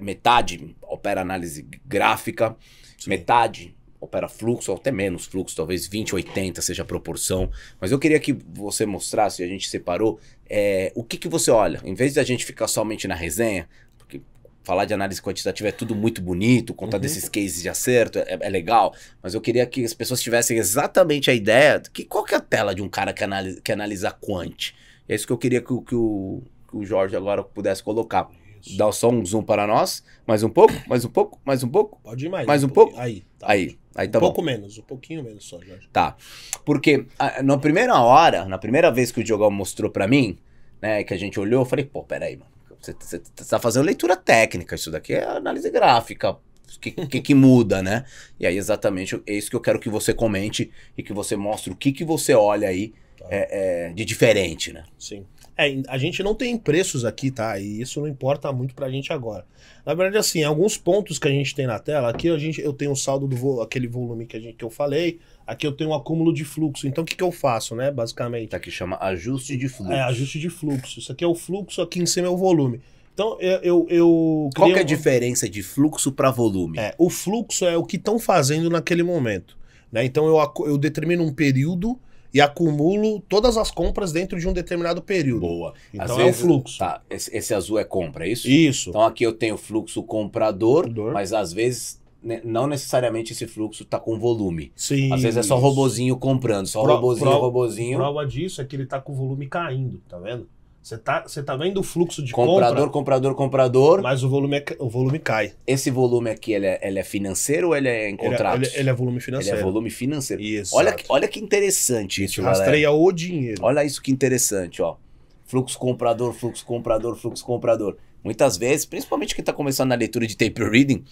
metade, opera análise gráfica, Sim. metade opera fluxo, ou até menos fluxo, talvez 20, 80 seja a proporção. Mas eu queria que você mostrasse, a gente separou, é, o que, que você olha. Em vez de a gente ficar somente na resenha, porque falar de análise quantitativa é tudo muito bonito, contar uhum. desses cases de acerto é, é, legal, mas eu queria que as pessoas tivessem exatamente a ideia de que qual que é a tela de um cara que analisa, que analisa quant. É isso que eu queria que, que o, que o Jorge agora pudesse colocar. Isso. Dá só um zoom para nós. Mais um pouco, mais um pouco, mais um pouco. Pode ir mais. Mais um, pouco? Aí. Tá aí. Bom. Aí tá um bom. pouco menos, um pouquinho menos só, Jorge. Tá. Porque a, ah, na primeira hora, na primeira vez que o Diogo mostrou para mim, né, que a gente olhou, eu falei, pô, peraí, mano. Você, você tá fazendo leitura técnica, isso daqui é análise gráfica, o que, que, que, muda, né? E aí, exatamente, é isso que eu quero que você comente e que você mostre o que, que você olha aí tá. é, é, de diferente, né? Sim. É, a gente não tem preços aqui, tá? E isso não importa muito pra gente agora. Na verdade, assim, alguns pontos que a gente tem na tela, aqui a gente, eu tenho o saldo do vo, aquele volume que, a gente, que eu falei, aqui eu tenho um acúmulo de fluxo. Então, o que, que eu faço, né, basicamente? Tá, que chama ajuste de fluxo. É, ajuste de fluxo. Isso aqui é o fluxo, aqui em cima é o volume. Então, eu... eu, eu Qual é a um... diferença de fluxo para volume? É, o fluxo é o que estão fazendo naquele momento. Né? Então, eu, eu determino um período e acumulo todas as compras dentro de um determinado período. Boa. Então é o fluxo. Tá, esse, esse, azul é compra, é isso? Isso. Então aqui eu tenho fluxo comprador, comprador. mas às vezes né, não necessariamente esse fluxo está com volume. Sim. Às vezes é só robozinho comprando, só pro, robozinho, pro, robozinho. Prova disso é que ele está com o volume caindo, tá vendo? Você tá, você tá vendo o fluxo de comprador, compra, comprador, comprador. Mas o volume, é, o volume cai. Esse volume aqui, ele é, ele é financeiro ou ele é em é, contratos? Ele é, ele é volume financeiro. Ele é volume financeiro. Isso. Olha, olha que interessante isso, galera. Rastreia o dinheiro. Olha isso que interessante, ó. Fluxo comprador, fluxo comprador, fluxo comprador. Muitas vezes, principalmente quem está começando na leitura de tape reading,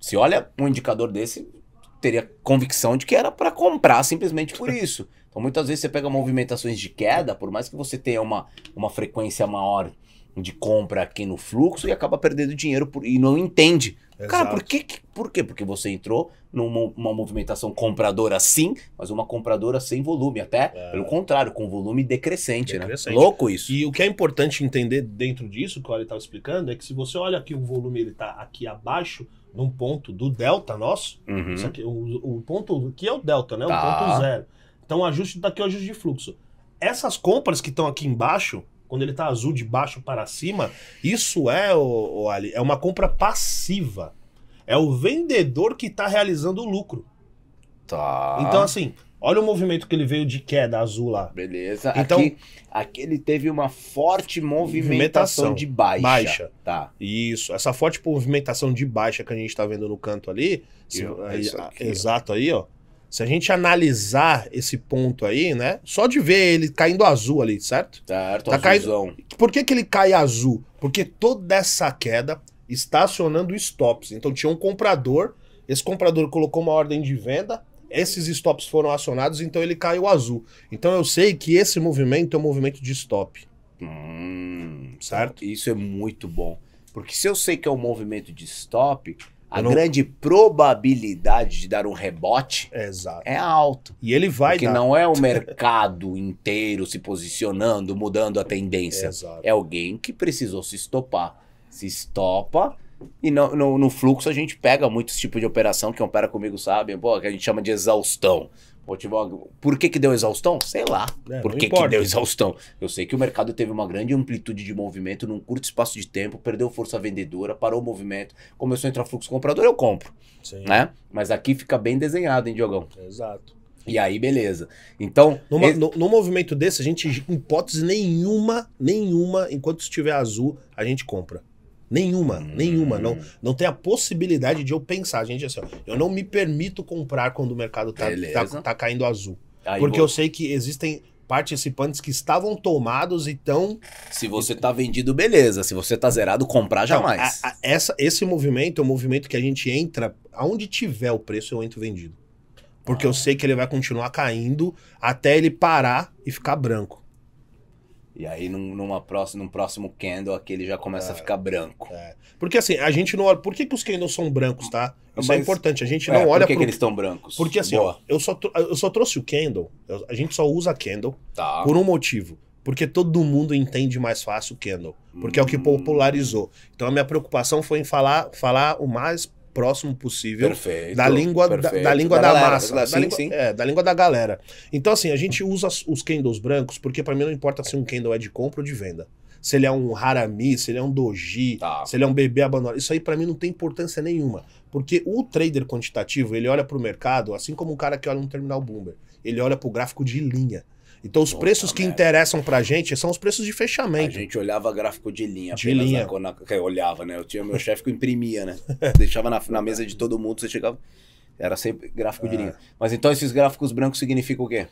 se olha um indicador desse, teria convicção de que era para comprar simplesmente por [laughs] isso. Então, muitas vezes você pega movimentações de queda, por mais que você tenha uma, uma frequência maior de compra aqui no fluxo e acaba perdendo dinheiro por, e não entende. Exato. Cara, por, que, por quê? Porque você entrou numa movimentação compradora sim, mas uma compradora sem volume, até é. pelo contrário, com volume decrescente, né? decrescente, né? Louco isso. E o que é importante entender dentro disso, que o Ali estava explicando, é que se você olha aqui o volume ele está aqui abaixo, num ponto do delta nosso, uhum. aqui, o, o, ponto que é o delta, né? Tá. O ponto zero. Então, ajuste daqui é o ajuste de fluxo. Essas compras que estão aqui embaixo, quando ele está azul de baixo para cima, isso é, o, o Ali, é uma compra passiva. É o vendedor que está realizando o lucro. Tá. Então, assim, olha o movimento que ele veio de queda azul lá. Beleza. Então, aqui, aqui ele teve uma forte movimentação, de baixa. Baixa. Tá. Isso. Essa forte movimentação de baixa que a gente está vendo no canto ali. Eu, se, é exato aí, ó. Se a gente analisar esse ponto aí, né? Só de ver ele caindo azul ali, certo? Certo, tá caindo... Por que, que ele cai azul? Porque toda essa queda está acionando stops. Então tinha um comprador, esse comprador colocou uma ordem de venda, esses stops foram acionados, então ele caiu azul. Então eu sei que esse movimento é um movimento de stop. Hum, certo? Isso é muito bom. Porque se eu sei que é um movimento de stop, a não... grande probabilidade de dar um rebote Exato. é alto. E ele vai porque dar. não é o mercado [laughs] inteiro se posicionando, mudando a tendência. Exato. É alguém que precisou se estopar. Se estopa e no, no, no fluxo a gente pega muitos tipos de operação que opera comigo, sabe? Pô, que a gente chama de exaustão. Motivou. Por que, que deu exaustão? Sei lá. É, por que, que deu exaustão? Eu sei que o mercado teve uma grande amplitude de movimento num curto espaço de tempo, perdeu força vendedora, parou o movimento, começou a entrar fluxo comprador, eu compro. Sim. Né? Mas aqui fica bem desenhado, hein, Diogão? Exato. E aí, beleza. Então. Numa, esse... no, no, movimento desse, a gente, em hipótese nenhuma, nenhuma, enquanto estiver azul, a gente compra. Nenhuma, hum. nenhuma. Não, hum. não tem a possibilidade de eu pensar, gente, assim, ó, eu não me permito comprar quando o mercado tá, tá, tá, caindo azul. Aí porque vou... eu sei que existem participantes que estavam tomados e tão... Se você tá vendido, beleza. Se você tá zerado, comprar então, jamais. Então, a, a, essa, esse movimento é um movimento que a gente entra... Aonde tiver o preço, eu entro vendido. Porque ah. eu sei que ele vai continuar caindo até ele parar e ficar branco. E aí, num, numa próxima, num próximo candle, aquele já começa é, a ficar branco. É. Porque assim, a gente não olha. Por que, que os candles são brancos, tá? Isso é Mas, é importante. A gente é, não é, olha. Por que, pro... que eles estão brancos? Porque assim, ó, eu, só eu só trouxe o candle. A gente só usa candle tá. por um motivo. Porque todo mundo entende mais fácil o candle. Porque hum. é o que hum. popularizou. Então a minha preocupação foi em falar, falar o mais próximo possível perfeito, da língua perfeito. da, da língua da, da galera, massa, da, sim, língua, sim. É, da língua da galera. Então assim, a gente usa os candles brancos porque para mim não importa se um candle é de compra ou de venda. Se ele é um harami, se ele é um doji, tá. se ele é um bebê abandonado, isso aí para mim não tem importância nenhuma, porque o trader quantitativo, ele olha para o mercado, assim como um cara que olha um terminal boomer, ele olha para o gráfico de linha. Então os Nossa, preços que merda. interessam pra gente são os preços de fechamento. A gente olhava gráfico de linha. De né, linha. Na, na, olhava, né? Eu tinha meu chefe que imprimia, né? [laughs] Deixava na, na, mesa de todo mundo, você chegava... Era sempre gráfico ah. de é. linha. Mas então esses gráficos brancos significam o quê?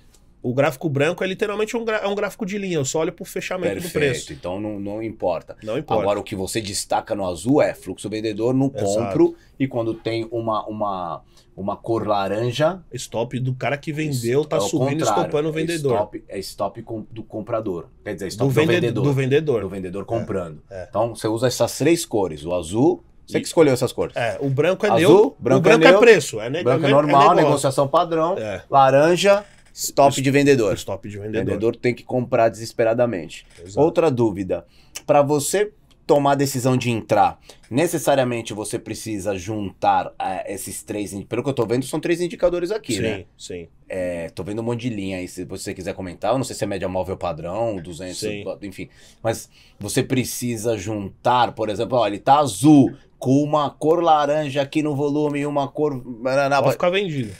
O gráfico branco é literalmente um, é um gráfico de linha, eu só olho para o fechamento Perfeito. do preço. Então não, não, importa. Não importa. Agora, o que você destaca no azul é fluxo vendedor, no compro. E quando tem uma, uma, uma cor laranja. Stop do cara que vendeu, está é subindo e estopando o é vendedor. É stop, é stop com, do comprador. Quer dizer, stop do, do, vendedor, vendedor, do vendedor. Do vendedor comprando. É, é, então você usa essas três cores: o azul, você que escolheu essas cores. É, o branco é azul, neutro, branco o é branco é, neutro, é preço. É, branco é normal, é negociação padrão. Laranja Stop de vendedor. Stop de vendedor. O vendedor tem que comprar desesperadamente. Exato. Outra dúvida. Para você tomar a decisão de entrar, necessariamente você precisa juntar uh, esses três. Pelo que eu tô vendo, são três indicadores aqui, sim, né? Sim, sim. É, tô vendo um monte de linha aí. Se você quiser comentar, eu não sei se é média móvel padrão, 200, sim. enfim. Mas você precisa juntar, por exemplo, ó, ele tá azul, com uma cor laranja aqui no volume e uma cor. Pode ficar vendido.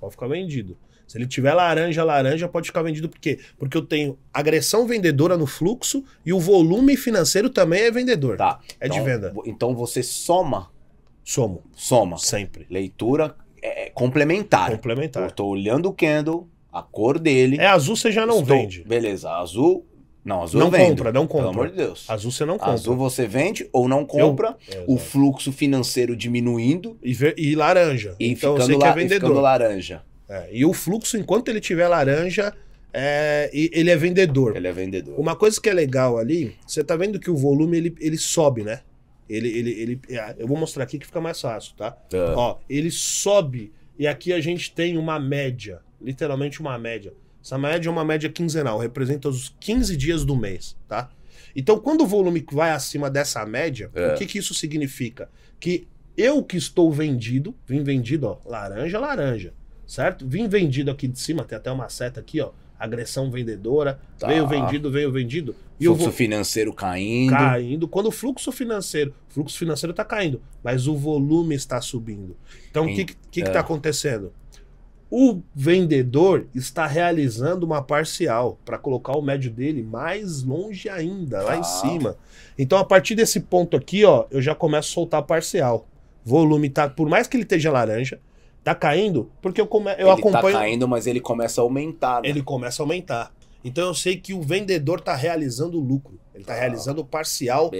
Pode ficar vendido. Se ele tiver laranja, laranja, pode ficar vendido por quê? Porque eu tenho agressão vendedora no fluxo e o volume financeiro também é vendedor. Tá. É então, de venda. Então você soma. Somo. Soma. Sempre. Leitura é, é, complementar. Complementar. Eu tô olhando o candle, a cor dele. É azul, você já não estou, vende. Beleza, azul. Não, azul não compra, não compra. Pelo amor de Deus. Azul você não compra. Azul você vende ou não compra, eu, o fluxo financeiro diminuindo. E, e laranja. E então ficando, você é la, é vendedor. ficando laranja. É, e o fluxo, enquanto ele tiver laranja, é, ele é vendedor. Ele é vendedor. Uma coisa que é legal ali, você tá vendo que o volume ele, ele sobe, né? Ele, ele, ele, é, eu vou mostrar aqui que fica mais fácil, tá? Ah. Ó, ele sobe e aqui a gente tem uma média, literalmente uma média. Essa média é uma média quinzenal, representa os 15 dias do mês, tá? Então, quando o volume vai acima dessa média, é. o que, que isso significa? Que eu que estou vendido, vim vendido, ó, laranja, laranja certo? Vim vendido aqui de cima, tem até uma seta aqui, ó. Agressão vendedora, tá. veio vendido, veio vendido. E fluxo financeiro caindo. Caindo. Quando o fluxo financeiro, fluxo financeiro está caindo, mas o volume está subindo. Então, o que está é. Tá acontecendo? O vendedor está realizando uma parcial para colocar o médio dele mais longe ainda, lá em tá. cima. Então, a partir desse ponto aqui, ó, eu já começo a soltar a parcial. Volume tá, por mais que ele esteja laranja, Tá caindo? Porque eu, come, eu ele tá acompanho. tá caindo, mas ele começa a aumentar. Né? Ele começa a aumentar. Então eu sei que o vendedor tá realizando o lucro. Ele tá ah, realizando o parcial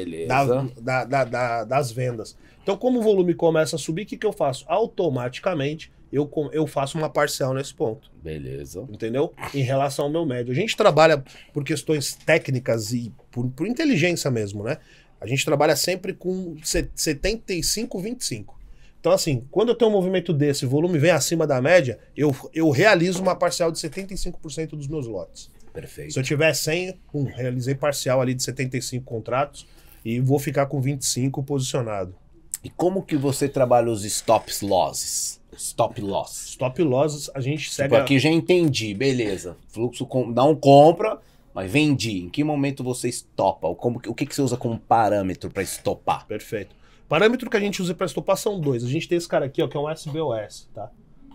da, da, da, das vendas. Então, como o volume começa a subir, o que, que eu faço? Automaticamente eu, eu faço uma parcial nesse ponto. Beleza. Entendeu? Em relação ao meu médio. A gente trabalha por questões técnicas e por, por inteligência mesmo, né? A gente trabalha sempre com 75, 25. Então, assim, quando eu tenho um movimento desse, o volume vem acima da média, eu, eu realizo uma parcial de 75% dos meus lotes. Perfeito. Se eu tiver 100, um, realizei parcial ali de 75 contratos e vou ficar com 25 posicionado. E como que você trabalha os stops losses? Stop loss. Stop losses, a gente tipo, segue. Tipo, aqui já entendi, beleza. Fluxo com... não compra, mas vendi. Em que momento você estopa? Como, o que, que você usa como parâmetro para estopar? Perfeito. Parâmetro que a gente usa para estopar são dois. A gente tem esse cara aqui, ó, que é um SBOS, tá?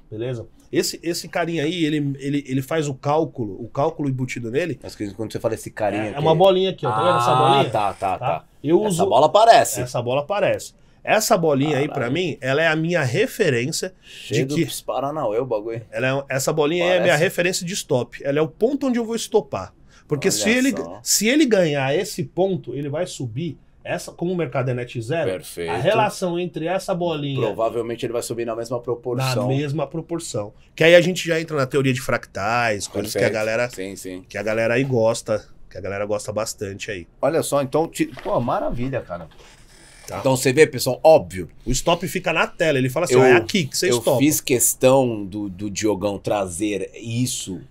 Beleza? Esse, esse carinha aí, ele, ele, ele faz o cálculo, o cálculo embutido nele. Mas quando você fala esse carinha é, é aqui. É uma bolinha aqui, ó. Tá ah, vendo essa ah, bolinha? Tá, tá, tá. tá. Eu essa bola aparece. Essa bola aparece. Essa bolinha Caralho. aí, para mim, ela é a minha referência Cheio de que. Dos Paranauê, o bagulho. Ela é, essa bolinha aí é a minha referência de stop. Ela é o ponto onde eu vou estopar. Porque se ele, se ele ganhar esse ponto, ele vai subir essa, como o mercado é net zero, Perfeito. a relação entre essa bolinha. Provavelmente ele vai subir na mesma proporção. Na mesma proporção. Que aí a gente já entra na teoria de fractais, coisas Perfeito. que a galera. Sim, sim. Que a galera aí gosta. Que a galera gosta bastante aí. Olha só, então. Te... Pô, maravilha, cara. Tá. Então você vê, pessoal, óbvio. O stop fica na tela. Ele fala assim: eu, ah, é aqui que você stop Eu fiz questão do, do Diogão trazer isso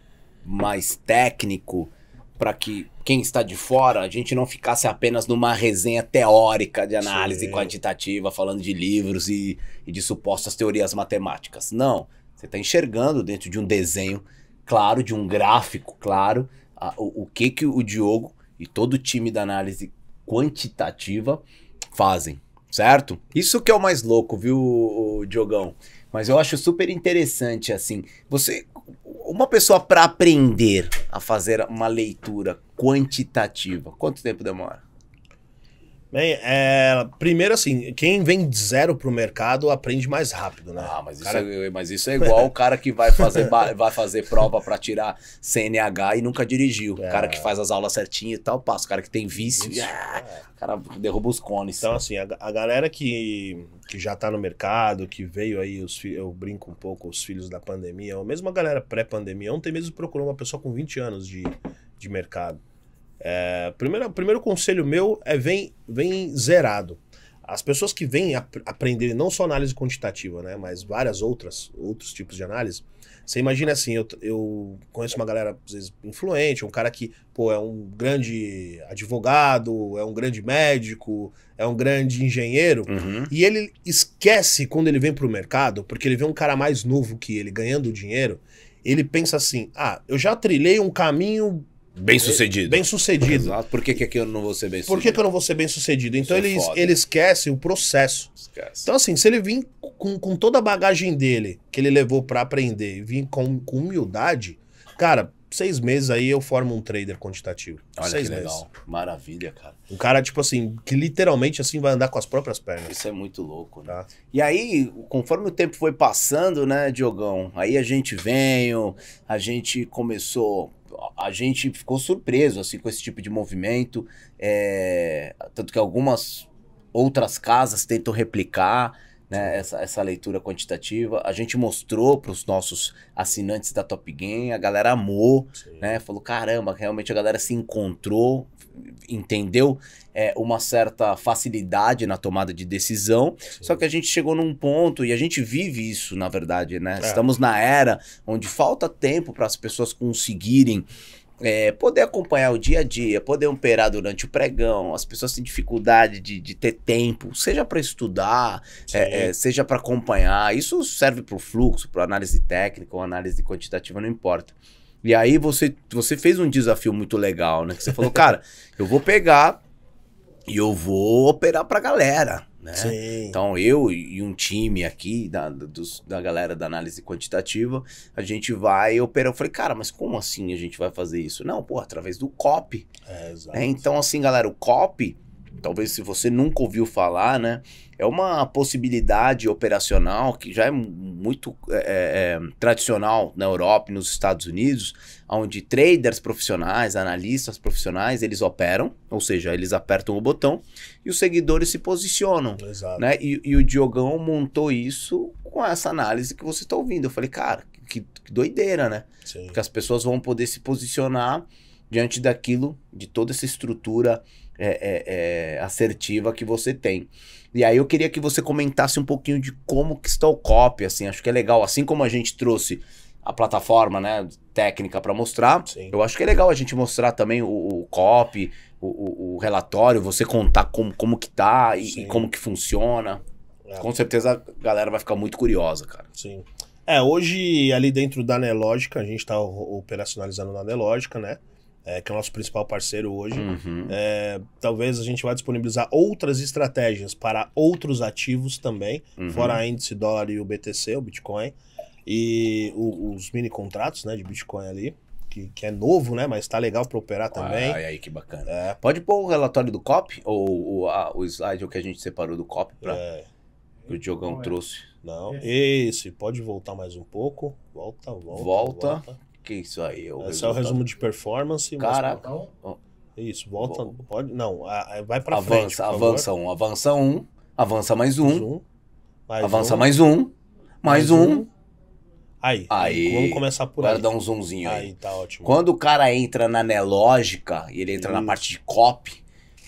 mais técnico para que quem está de fora a gente não ficasse apenas numa resenha teórica de análise Sim. quantitativa, falando de livros e, e de supostas teorias matemáticas. Não. Você está enxergando dentro de um desenho claro, de um gráfico claro, a, o, o que, que o Diogo e todo o time da análise quantitativa fazem, certo? Isso que é o mais louco, viu, Diogão? Mas eu acho super interessante, assim. Você uma pessoa para aprender a fazer uma leitura quantitativa, quanto tempo demora? Bem, é, primeiro assim, quem vem de zero pro mercado aprende mais rápido, né? Ah, mas, cara... isso, é, mas isso é igual o cara que vai fazer, vai fazer prova para tirar CNH e nunca dirigiu. É. O cara que é. faz as aulas certinho e tal, passa. O cara que tem vício, isso, ah, é. o cara derruba os cones. Então assim, a, a, galera que, que já tá no mercado, que veio aí, os, eu brinco um pouco, os filhos da pandemia, ou mesmo a galera pré-pandemia, ontem mesmo procurou uma pessoa com 20 anos de, de mercado. É, primeiro, primeiro conselho meu é vem, vem zerado. As pessoas que vêm ap aprender não só análise quantitativa, né, mas várias outras, outros tipos de análise, você imagina assim, eu, eu conheço uma galera, às vezes, influente, um cara que, pô, é um grande advogado, é um grande médico, é um grande engenheiro, uhum. e ele esquece quando ele vem para o mercado, porque ele vê um cara mais novo que ele ganhando dinheiro, ele pensa assim, ah, eu já trilhei um caminho Bem sucedido. Bem sucedido. Exato. Por que, que eu não vou ser bem sucedido? Por que, que eu não vou ser bem sucedido? Então ele, é ele esquece o processo. Esquece. Então, assim, se ele vir com, com toda a bagagem dele que ele levou para aprender, vir com, com humildade, cara, seis meses aí eu formo um trader quantitativo. Olha seis que meses. legal. Maravilha, cara. Um cara, tipo assim, que literalmente assim vai andar com as próprias pernas. Isso é muito louco, né? Tá. E aí, conforme o tempo foi passando, né, Diogão? Aí a gente veio, a gente começou a gente ficou surpreso assim com esse tipo de movimento, é, tanto que algumas outras casas tentam replicar. Né, essa, essa leitura quantitativa. A gente mostrou para os nossos assinantes da Top Game, a galera amou, Sim. né? Falou, caramba, realmente a galera se encontrou, entendeu é, uma certa facilidade na tomada de decisão. Sim. Só que a gente chegou num ponto, e a gente vive isso, na verdade, né? É. Estamos na era onde falta tempo para as pessoas conseguirem. É, poder acompanhar o dia a dia, poder operar durante o pregão, as pessoas têm dificuldade de, de ter tempo, seja para estudar, é, é, seja para acompanhar. Isso serve para o fluxo, para análise técnica ou análise quantitativa, não importa. E aí você, você fez um desafio muito legal, né? Que você falou, [laughs] cara, eu vou pegar e eu vou operar pra galera. Né? Sim. Então eu e um time aqui da, dos, da galera da análise quantitativa, a gente vai operar. Eu falei, cara, mas como assim a gente vai fazer isso? Não, pô, através do COP. É, né? Então assim, galera, o COP talvez se você nunca ouviu falar, né? É uma possibilidade operacional que já é muito é, é, é, tradicional na Europa e nos Estados Unidos, onde traders profissionais, analistas profissionais, eles operam, ou seja, eles apertam o botão e os seguidores se posicionam. Exato. Né? E, e o Diogão montou isso com essa análise que você está ouvindo. Eu falei, cara, que, que doideira, né? Sim. Porque as pessoas vão poder se posicionar diante daquilo, de toda essa estrutura é, é, é, assertiva que você tem. E aí eu queria que você comentasse um pouquinho de como que está o copy, assim, acho que é legal, assim como a gente trouxe a plataforma, né, técnica para mostrar. Sim. Eu acho que é legal a gente mostrar também o, o copy, o, o, relatório, você contar como, como que tá e, e como que funciona. É. Com certeza a galera vai ficar muito curiosa, cara. Sim. É, hoje ali dentro da Nelogica, a gente está operacionalizando na Nelogica, né? é, que é o nosso principal parceiro hoje, uhum. é, talvez a gente vá disponibilizar outras estratégias para outros ativos também, uhum. fora a índice dólar e o BTC, o Bitcoin, e o, os mini contratos né, de Bitcoin ali. Que, que, é novo, né? Mas tá legal para operar também. Ai, ai, que bacana. É. Pode pôr o relatório do COP ou, ou a, o slide que a gente separou do COP para é. o Diogão Não, é. trouxe. Não, é. esse pode voltar mais um pouco. Volta, volta. Volta. volta que isso aí? É Esse resultado. é o resumo de performance. Caraca. Mas... Então? isso, volta. Bom. Pode, não, vai para frente. Avança avança um, avança um, avança mais um. mais avança um, mais um, mais, um. um. Aí, aí, vamos começar por aí. dar um zoomzinho aí. Aí tá ótimo. Quando o cara entra na nelógica, ele entra na parte de copy,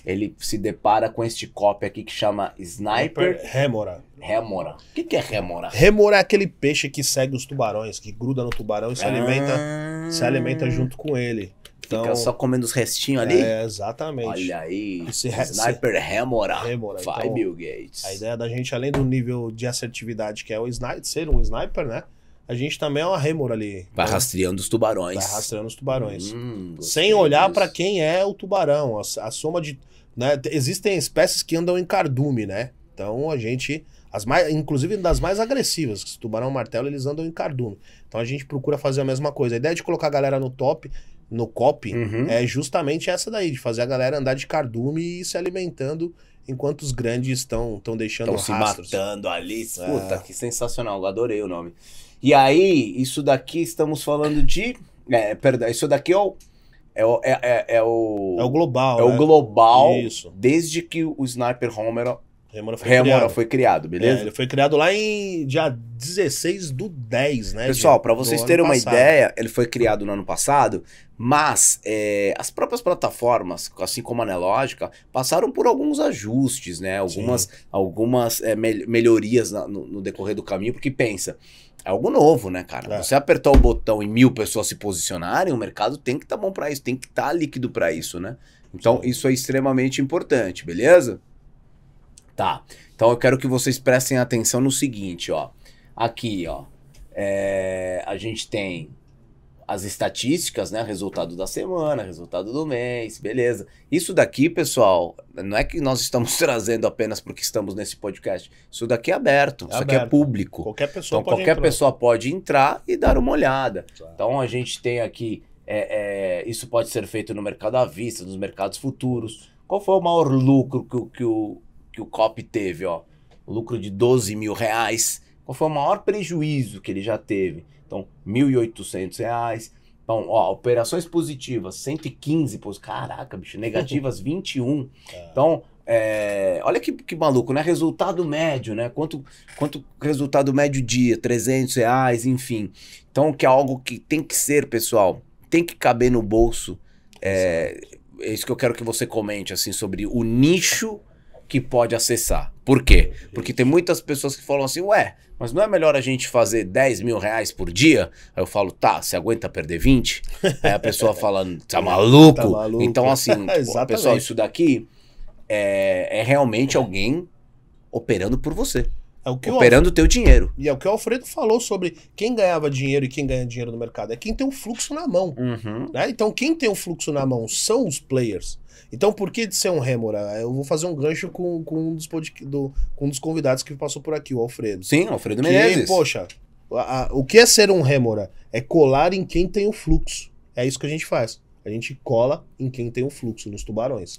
ele se depara com este copo aqui que chama Sniper. Remora. Remora. O que, que é remora? Remora é aquele peixe que segue os tubarões, que gruda no tubarão e se ah. alimenta, se ah. alimenta junto com ele. Então, Fica só comendo os restinhos ali? É, exatamente. Olha aí. Esse sniper se... Remora. Remora. Vai, então, Bill Gates. A ideia da gente, além do nível de assertividade que é o sniper, ser um sniper, né? A gente também é uma remora ali. Vai né? rastreando os tubarões. Vai rastreando os tubarões. Hum, Sem olhar para quem é o tubarão. A, a soma de né? Existem espécies que andam em cardume, né? Então a gente. As mais, inclusive das mais agressivas, que tubarão martelo, eles andam em cardume. Então a gente procura fazer a mesma coisa. A ideia de colocar a galera no top, no cop, uhum. é justamente essa daí, de fazer a galera andar de cardume e se alimentando enquanto os grandes estão estão deixando tão se matando ali. É. Puta, que sensacional, eu adorei o nome. E aí, isso daqui estamos falando de. É, perdão, isso daqui é o é o, é, é, é, o. É o global. É o né? global. Isso. Desde que o Sniper Homer. Remora foi, Remora criado. foi criado, beleza? É, ele foi criado lá em dia 16 do 10, né? Pessoal, para vocês terem uma passado. ideia, ele foi criado no ano passado, mas é, as próprias plataformas, assim como a Nelógica, passaram por alguns ajustes, né? Algumas, algumas é, melhorias na, no, no decorrer do caminho, porque pensa, é algo novo, né, cara? É. Você apertar o botão e mil pessoas se posicionarem, o mercado tem que estar tá bom para isso, tem que estar tá líquido para isso, né? Então, isso é extremamente importante, beleza? Tá. Então, eu quero que vocês prestem atenção no seguinte, ó. Aqui, ó. É, a gente tem as estatísticas, né? Resultado da semana, resultado do mês, beleza. Isso daqui, pessoal, não é que nós estamos [laughs] trazendo apenas porque estamos nesse podcast. Isso daqui é aberto, é isso aberto. aqui é público. Qualquer pessoa então, pode qualquer entrar. pessoa pode entrar e dar uma olhada. Então a gente tem aqui. É, é, isso pode ser feito no mercado à vista, nos mercados futuros. Qual foi o maior lucro que, que o, que o COP teve? Ó? Lucro de 12 mil reais. Qual foi o maior prejuízo que ele já teve? Então, R$ 1.800. Então, ó, operações positivas, 115, pô, caraca, bicho, negativas 21. [laughs] É. Então, é, olha que, que maluco, né? Resultado médio, né? Quanto, quanto resultado médio dia, R$ reais, enfim. Então, que é algo que tem que ser, pessoal, tem que caber no bolso. É, é isso que eu quero que você comente, assim, sobre o nicho que pode acessar. Por quê? Porque tem muitas pessoas que falam assim, ué, mas não é melhor a gente fazer 10 mil reais por dia? Aí eu falo, tá, você aguenta perder 20? Aí a pessoa [laughs] fala, tá maluco? tá maluco. Então, assim, [laughs] pô, pessoal, isso daqui é, é realmente alguém operando por você. É o que operando o teu dinheiro. E é o que o Alfredo falou sobre quem ganhava dinheiro e quem ganha dinheiro no mercado. É quem tem um fluxo na mão. Uhum. Né? Então, quem tem um fluxo na mão são os players. Então, por que de ser um Rêmora? Né? Eu vou fazer um gancho com, com, um dos pod... do, com um dos convidados que passou por aqui, o Alfredo. Sim, Alfredo que, Menezes. Poxa, a, a, o que é ser um Rêmora? Né? É colar em quem tem o fluxo. É isso que a gente faz. A gente cola em quem tem o fluxo, nos tubarões.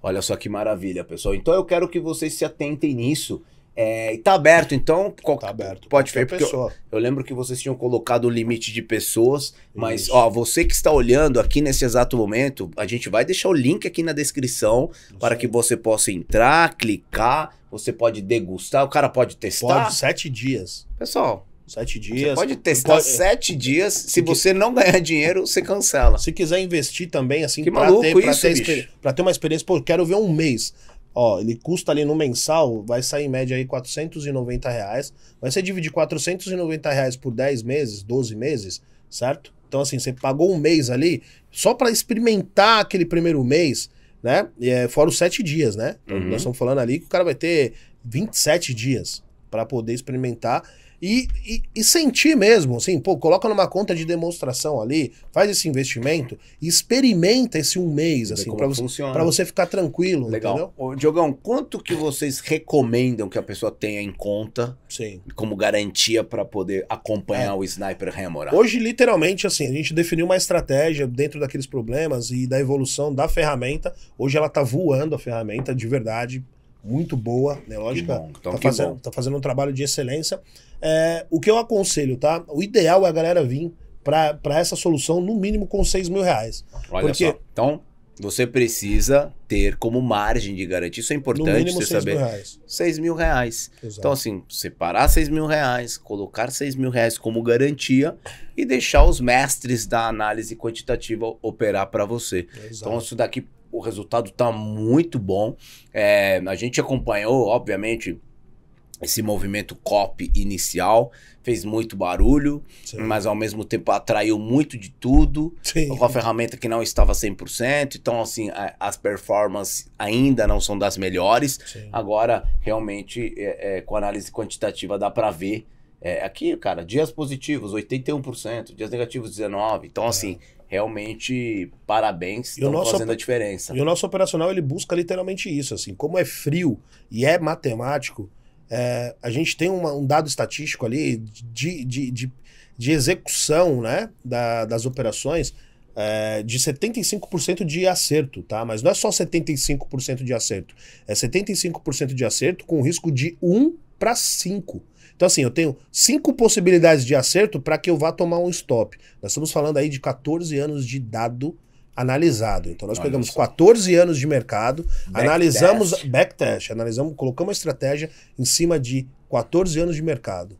Olha só que maravilha, pessoal. Então eu quero que vocês se atentem nisso é, e tá aberto, então. Tá qual, tá aberto. Pode ver, porque eu, eu, lembro que vocês tinham colocado o limite de pessoas, mas, Isso. ó, você que está olhando aqui nesse exato momento, a gente vai deixar o link aqui na descrição Isso. para que você possa entrar, clicar, você pode degustar, o cara pode testar. Pode, sete dias. Pessoal. Sete dias. Você pode testar pode... sete dias. Se, você não ganhar dinheiro, você cancela. Se quiser investir também, assim, para ter, pra, isso, ter, pra ter uma experiência, pô, eu quero ver um mês. Ó, ele custa ali no mensal, vai sair em média aí 490 reais. Mas você dividir 490 reais por 10 meses, 12 meses, certo? Então, assim, você pagou um mês ali só para experimentar aquele primeiro mês, né? É, fora os 7 dias, né? Então, uhum. Nós estamos falando ali que o cara vai ter 27 dias para poder experimentar e, e, e, sentir mesmo, assim, pô, coloca numa conta de demonstração ali, faz esse investimento e experimenta esse um mês, assim, para você, você, ficar tranquilo, Legal. entendeu? Ô, Diogão, quanto que vocês recomendam que a pessoa tenha em conta Sim. como garantia para poder acompanhar é. o Sniper Hammer? Hoje, literalmente, assim, a gente definiu uma estratégia dentro daqueles problemas e da evolução da ferramenta. Hoje ela tá voando a ferramenta de verdade, muito boa, né? Lógica, então tá, fazendo, tá fazendo um trabalho de excelência. É, o que eu aconselho, tá? O ideal é a galera vir para essa solução, no mínimo com 6 mil reais. Olha porque... só. Então, você precisa ter como margem de garantia. Isso é importante no mínimo, você 6 saber. Mil reais. 6 mil reais. Exato. Então, assim, separar 6 mil reais, colocar 6 mil reais como garantia e deixar os mestres da análise quantitativa operar para você. Então, Exato. Então, isso daqui o resultado está muito bom. É, a gente acompanhou, obviamente, esse movimento COP inicial, fez muito barulho, Sim. mas ao mesmo tempo atraiu muito de tudo, Sim. uma ferramenta que não estava 100%, então assim, a, as performances ainda não são das melhores. Sim. Agora, realmente, é, é, com análise quantitativa dá para ver, é, aqui, cara, dias positivos 81%, dias negativos 19%, então é. assim, realmente parabéns, estão nosso, fazendo a diferença. E o nosso operacional ele busca literalmente isso, assim, como é frio e é matemático, é, a gente tem uma, um dado estatístico ali de, de, de, de execução né, da, das operações é, de 75% de acerto, tá? Mas não é só 75% de acerto, é 75% de acerto com risco de 1 para 5%. Então, assim, eu tenho cinco possibilidades de acerto para que eu vá tomar um stop. Nós estamos falando aí de 14 anos de dado analisado. Então nós Olha pegamos isso. 14 anos de mercado, back analisamos dash. backtest, analisamos, colocamos uma estratégia em cima de 14 anos de mercado.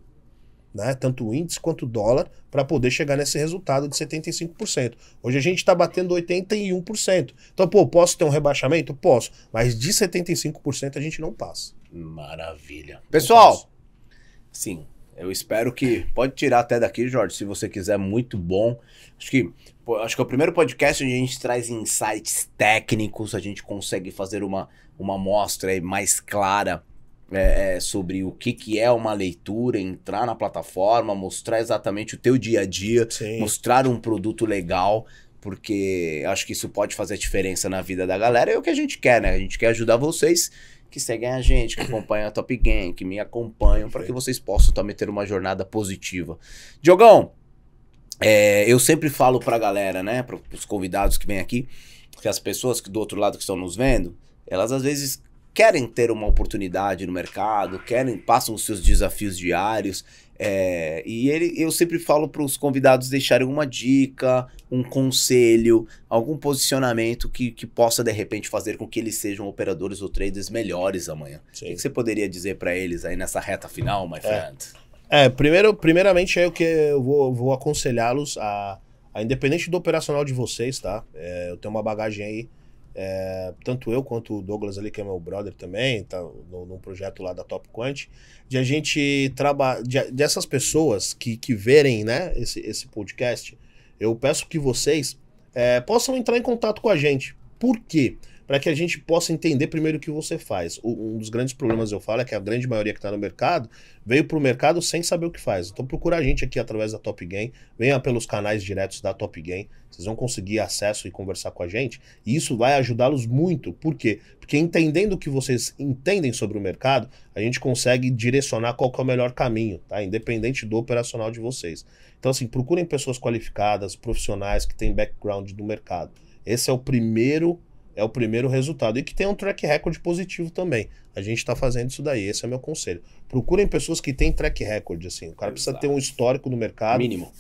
Né? Tanto o índice quanto o dólar, para poder chegar nesse resultado de 75%. Hoje a gente está batendo 81%. Então, pô, posso ter um rebaixamento? Posso, mas de 75% a gente não passa. Maravilha. Pessoal, Sim. Eu espero que. Pode tirar até daqui, Jorge, se você quiser, muito bom. Acho que, acho que é o primeiro podcast onde a gente traz insights técnicos, a gente consegue fazer uma, uma mostra mais clara é, é, sobre o que, que é uma leitura, entrar na plataforma, mostrar exatamente o teu dia a dia, Sim. mostrar um produto legal, porque acho que isso pode fazer a diferença na vida da galera. É o que a gente quer, né? A gente quer ajudar vocês que seguem a gente, que acompanham a Top Game, que me acompanham, para que vocês possam também ter uma jornada positiva. Diogão, é, eu sempre falo para a galera, né, para os convidados que vêm aqui, que as pessoas que do outro lado que estão nos vendo, elas às vezes querem ter uma oportunidade no mercado, querem passam os seus desafios diários é, e ele, eu sempre falo para os convidados deixarem uma dica, um conselho, algum posicionamento que, que possa de repente fazer com que eles sejam operadores ou traders melhores amanhã. Sim. O que você poderia dizer para eles aí nessa reta final, my é. friend? É, é primeiro, primeiramente é o que eu vou, vou aconselhá-los a, a, independente do operacional de vocês, tá? É, eu tenho uma bagagem aí é, tanto eu quanto o Douglas ali, que é meu brother também, tá no, no projeto lá da Top Quant, de a gente trabalhar, de, dessas pessoas que, que verem, né, esse, esse podcast, eu peço que vocês é, possam entrar em contato com a gente. Por quê? Porque para que a gente possa entender primeiro o que você faz. O, um dos grandes problemas eu falo é que a grande maioria que está no mercado veio para o mercado sem saber o que faz. Então procura a gente aqui através da Top Game, venha pelos canais diretos da Top Game, vocês vão conseguir acesso e conversar com a gente, e isso vai ajudá-los muito. Por quê? Porque entendendo o que vocês entendem sobre o mercado, a gente consegue direcionar qual é o melhor caminho, tá? Independente do operacional de vocês. Então assim, procurem pessoas qualificadas, profissionais que têm background do mercado. Esse é o primeiro é o primeiro resultado. E que tem um track record positivo também. A gente está fazendo isso daí, esse é meu conselho. Procurem pessoas que têm track record, assim. O cara Exato. precisa ter um histórico no mercado mínimo.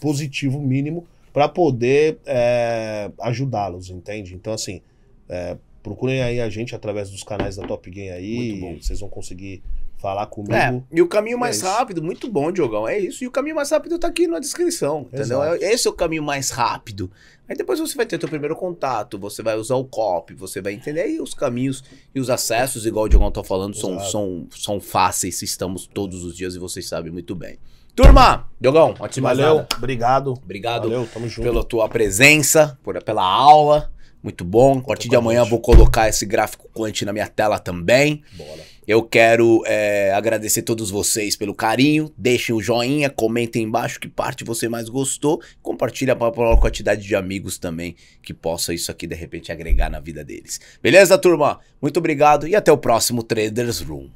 positivo mínimo para poder é, ajudá-los, entende? Então, assim, é, procurem aí a gente através dos canais da Top Game aí. Vocês vão conseguir falar é, comigo. É, e o caminho mais é rápido, muito bom, Diogão, é isso. E o caminho mais rápido tá aqui na descrição, entendeu? Exato. É, esse é o caminho mais rápido. Aí depois você vai ter teu primeiro contato, você vai usar o copy, você vai entender aí os caminhos e os acessos, igual o Diogão tá falando, são, são, são fáceis, estamos todos os dias e vocês sabem muito bem. Turma, Diogão, ótimo. Valeu, nada. obrigado. Obrigado Valeu, tamo junto. pela tua presença, por, pela aula. Muito bom. A partir de amanhã vou colocar esse gráfico quant na minha tela também. Bora. Eu quero é, agradecer todos vocês pelo carinho. Deixem o joinha, comentem embaixo que parte você mais gostou. Compartilha para a quantidade de amigos também que possa isso aqui de repente agregar na vida deles. Beleza, turma? Muito obrigado e até o próximo Traders Room.